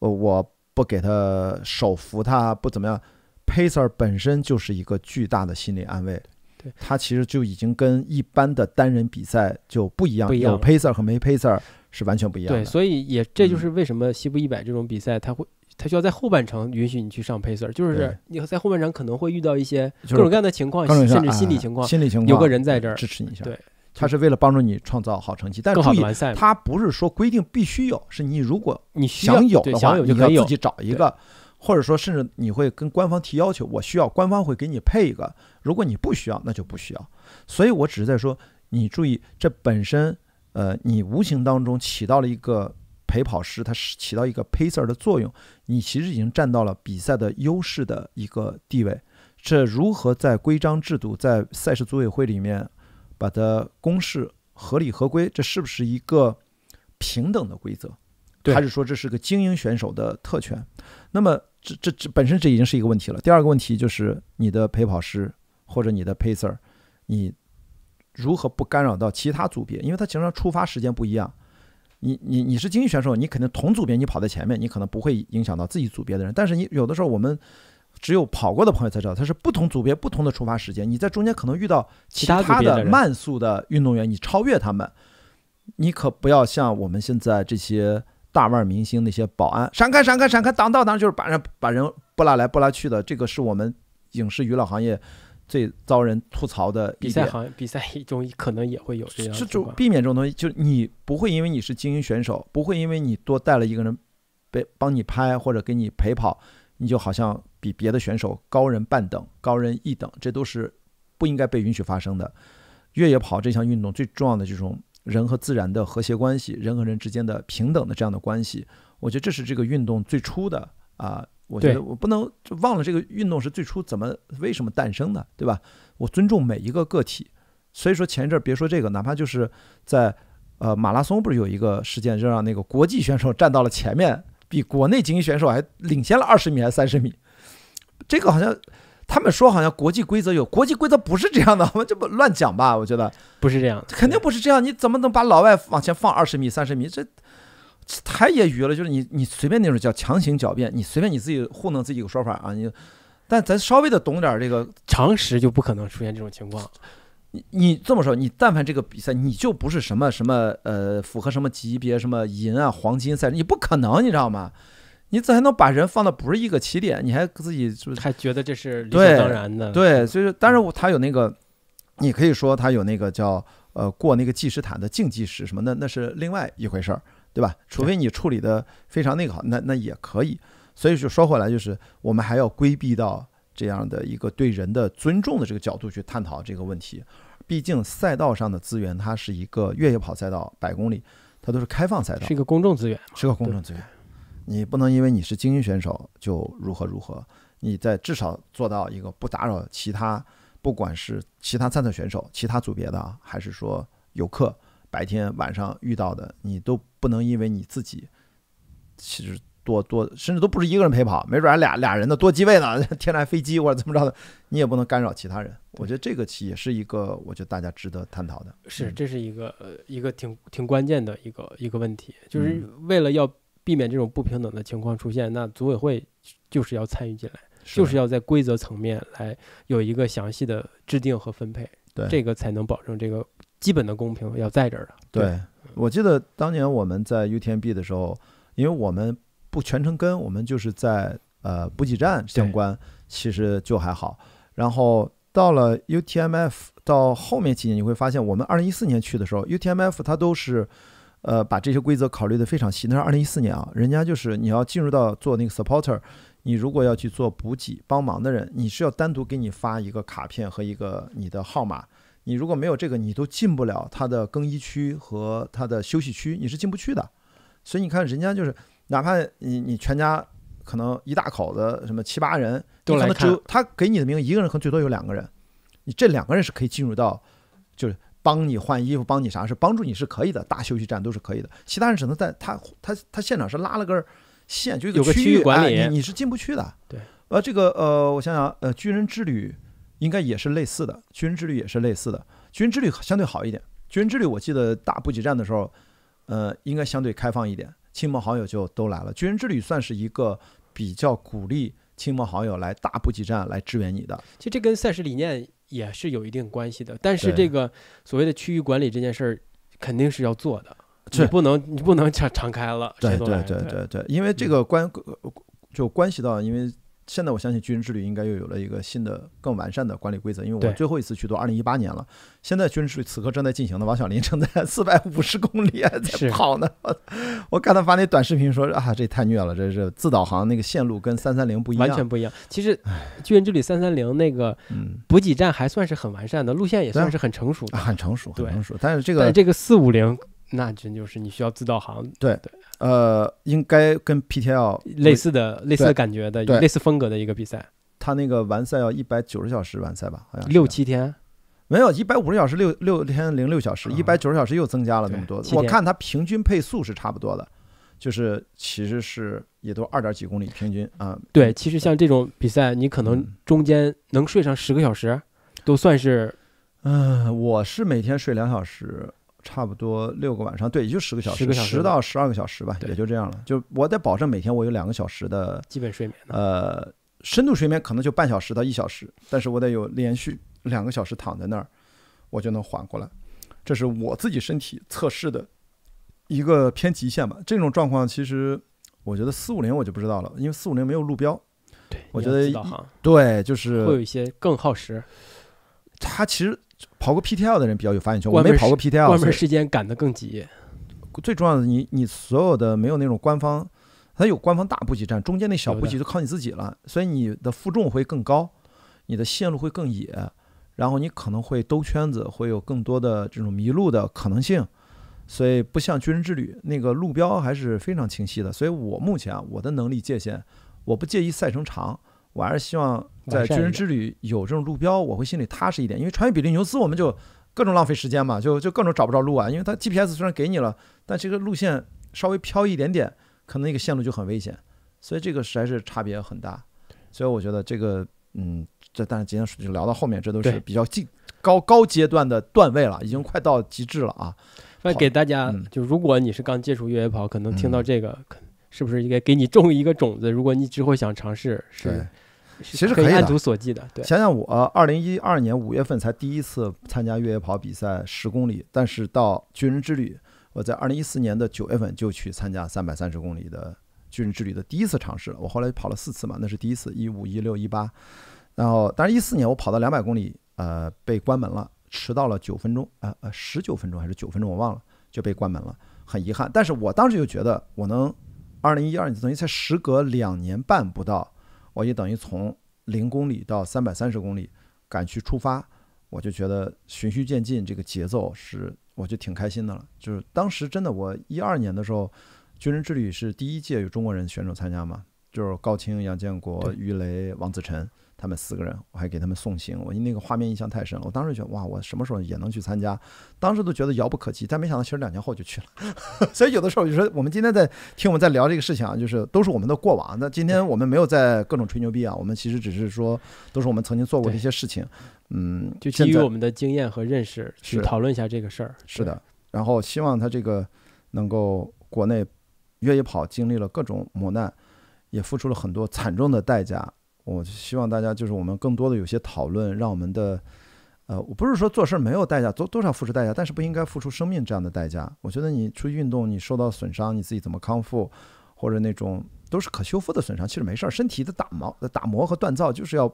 呃我。不给他手扶他不怎么样，pacer 本身就是一个巨大的心理安慰，对他其实就已经跟一般的单人比赛就不一样，有 pacer 和没 pacer 是完全不一样。对，所以也这就是为什么西部一百这种比赛，他会他需要在后半程允许你去上 pacer，就是你在后半程可能会遇到一些各种各样的情况，甚至心理情况，有个人在这儿支持你一下。对。他是为了帮助你创造好成绩，但注意，他不是说规定必须有，是你如果你想有的话，你可以自己找一个，或者说甚至你会跟官方提要求，我需要，官方会给你配一个。如果你不需要，那就不需要。所以我只是在说，你注意，这本身，呃，你无形当中起到了一个陪跑师，它是起到一个 pacer 的作用，你其实已经占到了比赛的优势的一个地位。这如何在规章制度、在赛事组委会里面？把它公示合理合规，这是不是一个平等的规则？还是说这是个精英选手的特权？那么这这这本身这已经是一个问题了。第二个问题就是你的陪跑师或者你的 p a c e r 你如何不干扰到其他组别？因为他经常出发时间不一样。你你你是精英选手，你肯定同组别你跑在前面，你可能不会影响到自己组别的人。但是你有的时候我们。只有跑过的朋友才知道，它是不同组别、不同的出发时间。你在中间可能遇到其他的慢速的运动员，你超越他们，你可不要像我们现在这些大腕明星那些保安，闪开、闪开、闪开，挡道挡就是把人把人拨拉来拨拉去的。这个是我们影视娱乐行业最遭人吐槽的比赛行比赛中可能也会有这样，就避免这种东西。就你不会因为你是精英选手，不会因为你多带了一个人被帮你拍或者给你陪跑。你就好像比别的选手高人半等、高人一等，这都是不应该被允许发生的。越野跑这项运动最重要的这种人和自然的和谐关系，人和人之间的平等的这样的关系，我觉得这是这个运动最初的啊。我觉得我不能忘了这个运动是最初怎么、为什么诞生的，对吧？我尊重每一个个体，所以说前一阵别说这个，哪怕就是在呃马拉松，不是有一个事件，就让那个国际选手站到了前面。比国内精英选手还领先了二十米还是三十米？这个好像他们说好像国际规则有，国际规则不是这样的，我这不乱讲吧？我觉得不是这样，肯定不是这样。你怎么能把老外往前放二十米三十米？这太业余了，就是你你随便那种叫强行狡辩，你随便你自己糊弄自己个说法啊！你，但咱稍微的懂点这个常识，就不可能出现这种情况。你你这么说，你但凡这个比赛，你就不是什么什么呃符合什么级别什么银啊黄金赛你不可能，你知道吗？你怎还能把人放到不是一个起点，你还自己就还觉得这是理所当然的，对，就是。当然我他有那个，你可以说他有那个叫呃过那个计时塔的竞技时什么，那那是另外一回事儿，对吧？除非你处理的非常那个好，那那也可以。所以就说回来，就是我们还要规避到。这样的一个对人的尊重的这个角度去探讨这个问题，毕竟赛道上的资源，它是一个越野跑赛道，百公里，它都是开放赛道，是一个公众资源，是个公众资源。你不能因为你是精英选手就如何如何，你在至少做到一个不打扰其他，不管是其他参赛选手、其他组别的，还是说游客白天晚上遇到的，你都不能因为你自己，其实。多多，甚至都不是一个人陪跑，没准还俩俩人的，多机位呢，天然飞机或者怎么着的，你也不能干扰其他人。我觉得这个其也是一个，我觉得大家值得探讨的。是，这是一个一个挺挺关键的一个一个问题，就是为了要避免这种不平等的情况出现，那组委会就是要参与进来，就是要在规则层面来有一个详细的制定和分配，对这个才能保证这个基本的公平要在这儿的。对，我记得当年我们在 U T m B 的时候，因为我们。不全程跟我们就是在呃补给站相关，其实就还好。然后到了 UTMF 到后面几年，你会发现我们二零一四年去的时候，UTMF 它都是呃把这些规则考虑的非常细。那是二零一四年啊，人家就是你要进入到做那个 supporter，你如果要去做补给帮忙的人，你是要单独给你发一个卡片和一个你的号码。你如果没有这个，你都进不了他的更衣区和他的休息区，你是进不去的。所以你看，人家就是。哪怕你你全家可能一大口子，什么七八人都来看，他给你的名额一个人可能最多有两个人，你这两个人是可以进入到，就是帮你换衣服、帮你啥是帮助你是可以的，大休息站都是可以的，其他人只能在他他他现场是拉了根线，就有个区域管理，你是进不去的。对，呃，这个呃，我想想，呃，军人之旅应该也是类似的，军人之旅也是类似的，军人之旅相对好一点，军人之旅我记得大补给站的时候，呃，应该相对开放一点。亲朋好友就都来了。巨人之旅算是一个比较鼓励亲朋好友来大补给站来支援你的。其实这跟赛事理念也是有一定关系的。但是这个所谓的区域管理这件事儿，肯定是要做的，你不能你不能敞 敞开了。对对对对对，因为这个关就关系到因为。现在我相信军人之旅应该又有了一个新的更完善的管理规则，因为我最后一次去都二零一八年了。现在军人之旅此刻正在进行的，王小林正在 四百五十公里在跑呢。我看他发那短视频说啊，这太虐了，这是自导航那个线路跟三三零不一样，完全不一样。其实军人之旅三三零那个补给站还算是很完善的，路线也算是很成熟的，很成熟，很成熟。但是这个，但这个四五零。那真就是你需要自导航。对对，呃，应该跟 P T L 类似的、类似感觉的、类似风格的一个比赛。他那个完赛要一百九十小时完赛吧？好像六七天，没有一百五十小时六六天零六小时，一百九十小时又增加了那么多。我看他平均配速是差不多的，就是其实是也都二点几公里平均啊。对，其实像这种比赛，你可能中间能睡上十个小时都算是，嗯，我是每天睡两小时。差不多六个晚上，对，也就十个小时，十到十二个小时吧，也就这样了。就我得保证每天我有两个小时的基本睡眠，呃，深度睡眠可能就半小时到一小时，但是我得有连续两个小时躺在那儿，我就能缓过来。这是我自己身体测试的一个偏极限吧。这种状况其实，我觉得四五零我就不知道了，因为四五零没有路标。对，我觉得导航对就是会有一些更耗时。它其实。跑过 PTL 的人比较有发言权，我没跑过 PTL。关门时间赶得更急。最重要的，你你所有的没有那种官方，它有官方大补给站，中间那小补给就靠你自己了，所以你的负重会更高，你的线路会更野，然后你可能会兜圈子，会有更多的这种迷路的可能性。所以不像军人之旅那个路标还是非常清晰的。所以我目前我的能力界限，我不介意赛程长。我还是希望在军人之旅有这种路标，我会心里踏实一点。因为穿越比利牛斯，我们就各种浪费时间嘛，就就各种找不着路啊。因为它 GPS 虽然给你了，但这个路线稍微飘一点点，可能那个线路就很危险。所以这个实在是差别很大。所以我觉得这个，嗯，这但是今天就聊到后面，这都是比较近高高阶段的段位了，已经快到极致了啊。那给大家，就如果你是刚接触越野跑，可能听到这个，是不是应该给你种一个种子？如果你之后想尝试，是。其实可以按图索骥的，对。想想我二零一二年五月份才第一次参加越野跑比赛十公里，但是到军人之旅，我在二零一四年的九月份就去参加三百三十公里的军人之旅的第一次尝试了。我后来跑了四次嘛，那是第一次一五一六一八，然后但是一四年我跑到两百公里，呃，被关门了，迟到了九分钟，呃呃，十九分钟还是九分钟我忘了，就被关门了，很遗憾。但是我当时就觉得我能，二零一二年等于才时隔两年半不到。我也等于从零公里到三百三十公里赶去出发，我就觉得循序渐进这个节奏是，我就挺开心的了。就是当时真的，我一二年的时候，军人之旅是第一届有中国人选手参加嘛，就是高清、杨建国、于雷、王子辰。他们四个人，我还给他们送行，我那个画面印象太深了。我当时觉得，哇，我什么时候也能去参加？当时都觉得遥不可及，但没想到，其实两年后就去了。所以有的时候我就说，我们今天在听我们在聊这个事情啊，就是都是我们的过往。那今天我们没有在各种吹牛逼啊，我们其实只是说，都是我们曾经做过的一些事情。嗯，就基于我们的经验和认识去讨论一下这个事儿。是的，然后希望他这个能够国内越野跑经历了各种磨难，也付出了很多惨重的代价。我希望大家就是我们更多的有些讨论，让我们的，呃，我不是说做事没有代价，多多少付出代价，但是不应该付出生命这样的代价。我觉得你出去运动，你受到损伤，你自己怎么康复，或者那种都是可修复的损伤，其实没事儿。身体的打磨、打磨和锻造就是要，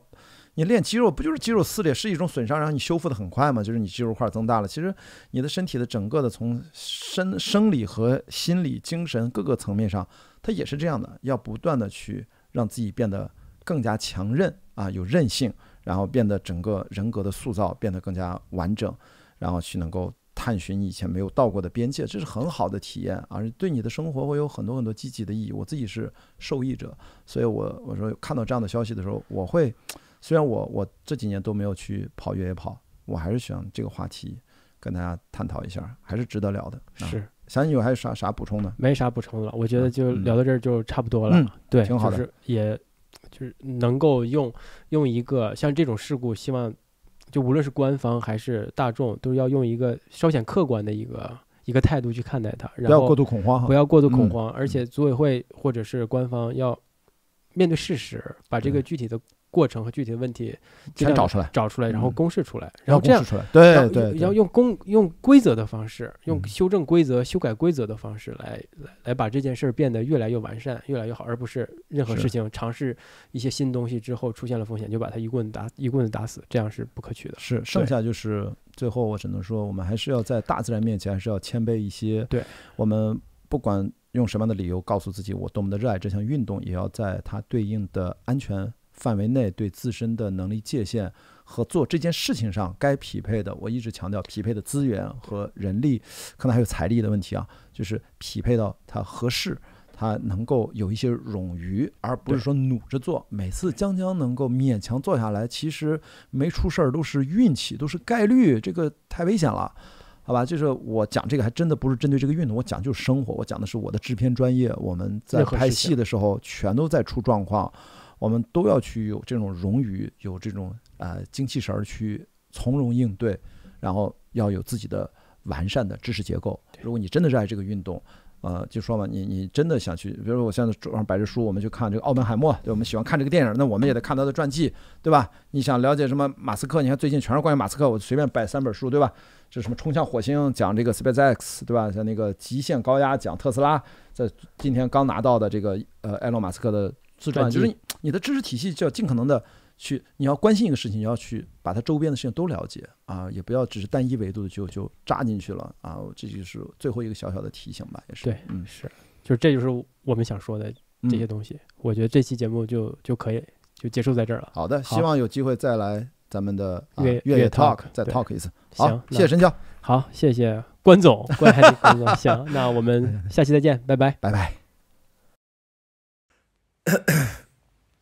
你练肌肉不就是肌肉撕裂是一种损伤，然后你修复的很快嘛？就是你肌肉块增大了。其实你的身体的整个的从生生理和心理、精神各个层面上，它也是这样的，要不断的去让自己变得。更加强韧啊，有韧性，然后变得整个人格的塑造变得更加完整，然后去能够探寻以前没有到过的边界，这是很好的体验啊！对你的生活会有很多很多积极的意义。我自己是受益者，所以我我说看到这样的消息的时候，我会虽然我我这几年都没有去跑越野跑，我还是想这个话题跟大家探讨一下，还是值得聊的。是你，有还有啥啥补充的？没啥补充了，我觉得就聊到这儿就差不多了。嗯，对，挺好的。是也。就是能够用用一个像这种事故，希望就无论是官方还是大众，都要用一个稍显客观的一个一个态度去看待它。不要过度恐慌，不要过度恐慌。而且组委会或者是官方要面对事实，把这个具体的。过程和具体的问题全找出来，找出来，然后公示出来，然后这样出来，对对，要用公用规则的方式，用修正规则、修改规则的方式来来来把这件事儿变得越来越完善、越来越好，而不是任何事情尝试一些新东西之后出现了风险就把它一棍子打一棍子打死，这样是不可取的。是剩下就是最后，我只能说，我们还是要在大自然面前还是要谦卑一些。对，我们不管用什么样的理由告诉自己我多么的热爱这项运动，也要在它对应的安全。范围内对自身的能力界限和做这件事情上该匹配的，我一直强调匹配的资源和人力，可能还有财力的问题啊，就是匹配到它合适，它能够有一些冗余，而不是说努着做，每次将将能够勉强做下来，其实没出事儿都是运气，都是概率，这个太危险了，好吧？就是我讲这个还真的不是针对这个运动，我讲就是生活，我讲的是我的制片专业，我们在拍戏的时候全都在出状况。我们都要去有这种冗余，有这种呃精气神儿去从容应对，然后要有自己的完善的知识结构。如果你真的是爱这个运动，呃，就说嘛，你你真的想去，比如说我现在桌上摆着书，我们去看这个奥本海默，我们喜欢看这个电影，那我们也得看他的传记，对吧？你想了解什么马斯克？你看最近全是关于马斯克，我随便摆三本书，对吧？这什么《冲向火星》讲这个 SpaceX，对吧？像那个《极限高压》讲特斯拉，在今天刚拿到的这个呃埃隆马斯克的自传就是。你的知识体系就要尽可能的去，你要关心一个事情，你要去把它周边的事情都了解啊，也不要只是单一维度的就就扎进去了啊，这就是最后一个小小的提醒吧，也是对，嗯，是，就是这就是我们想说的这些东西，我觉得这期节目就就可以就结束在这儿了。好的，希望有机会再来咱们的月月 talk 再 talk 一次。行，谢谢神教，好，谢谢关总，关海总。行，那我们下期再见，拜拜，拜拜。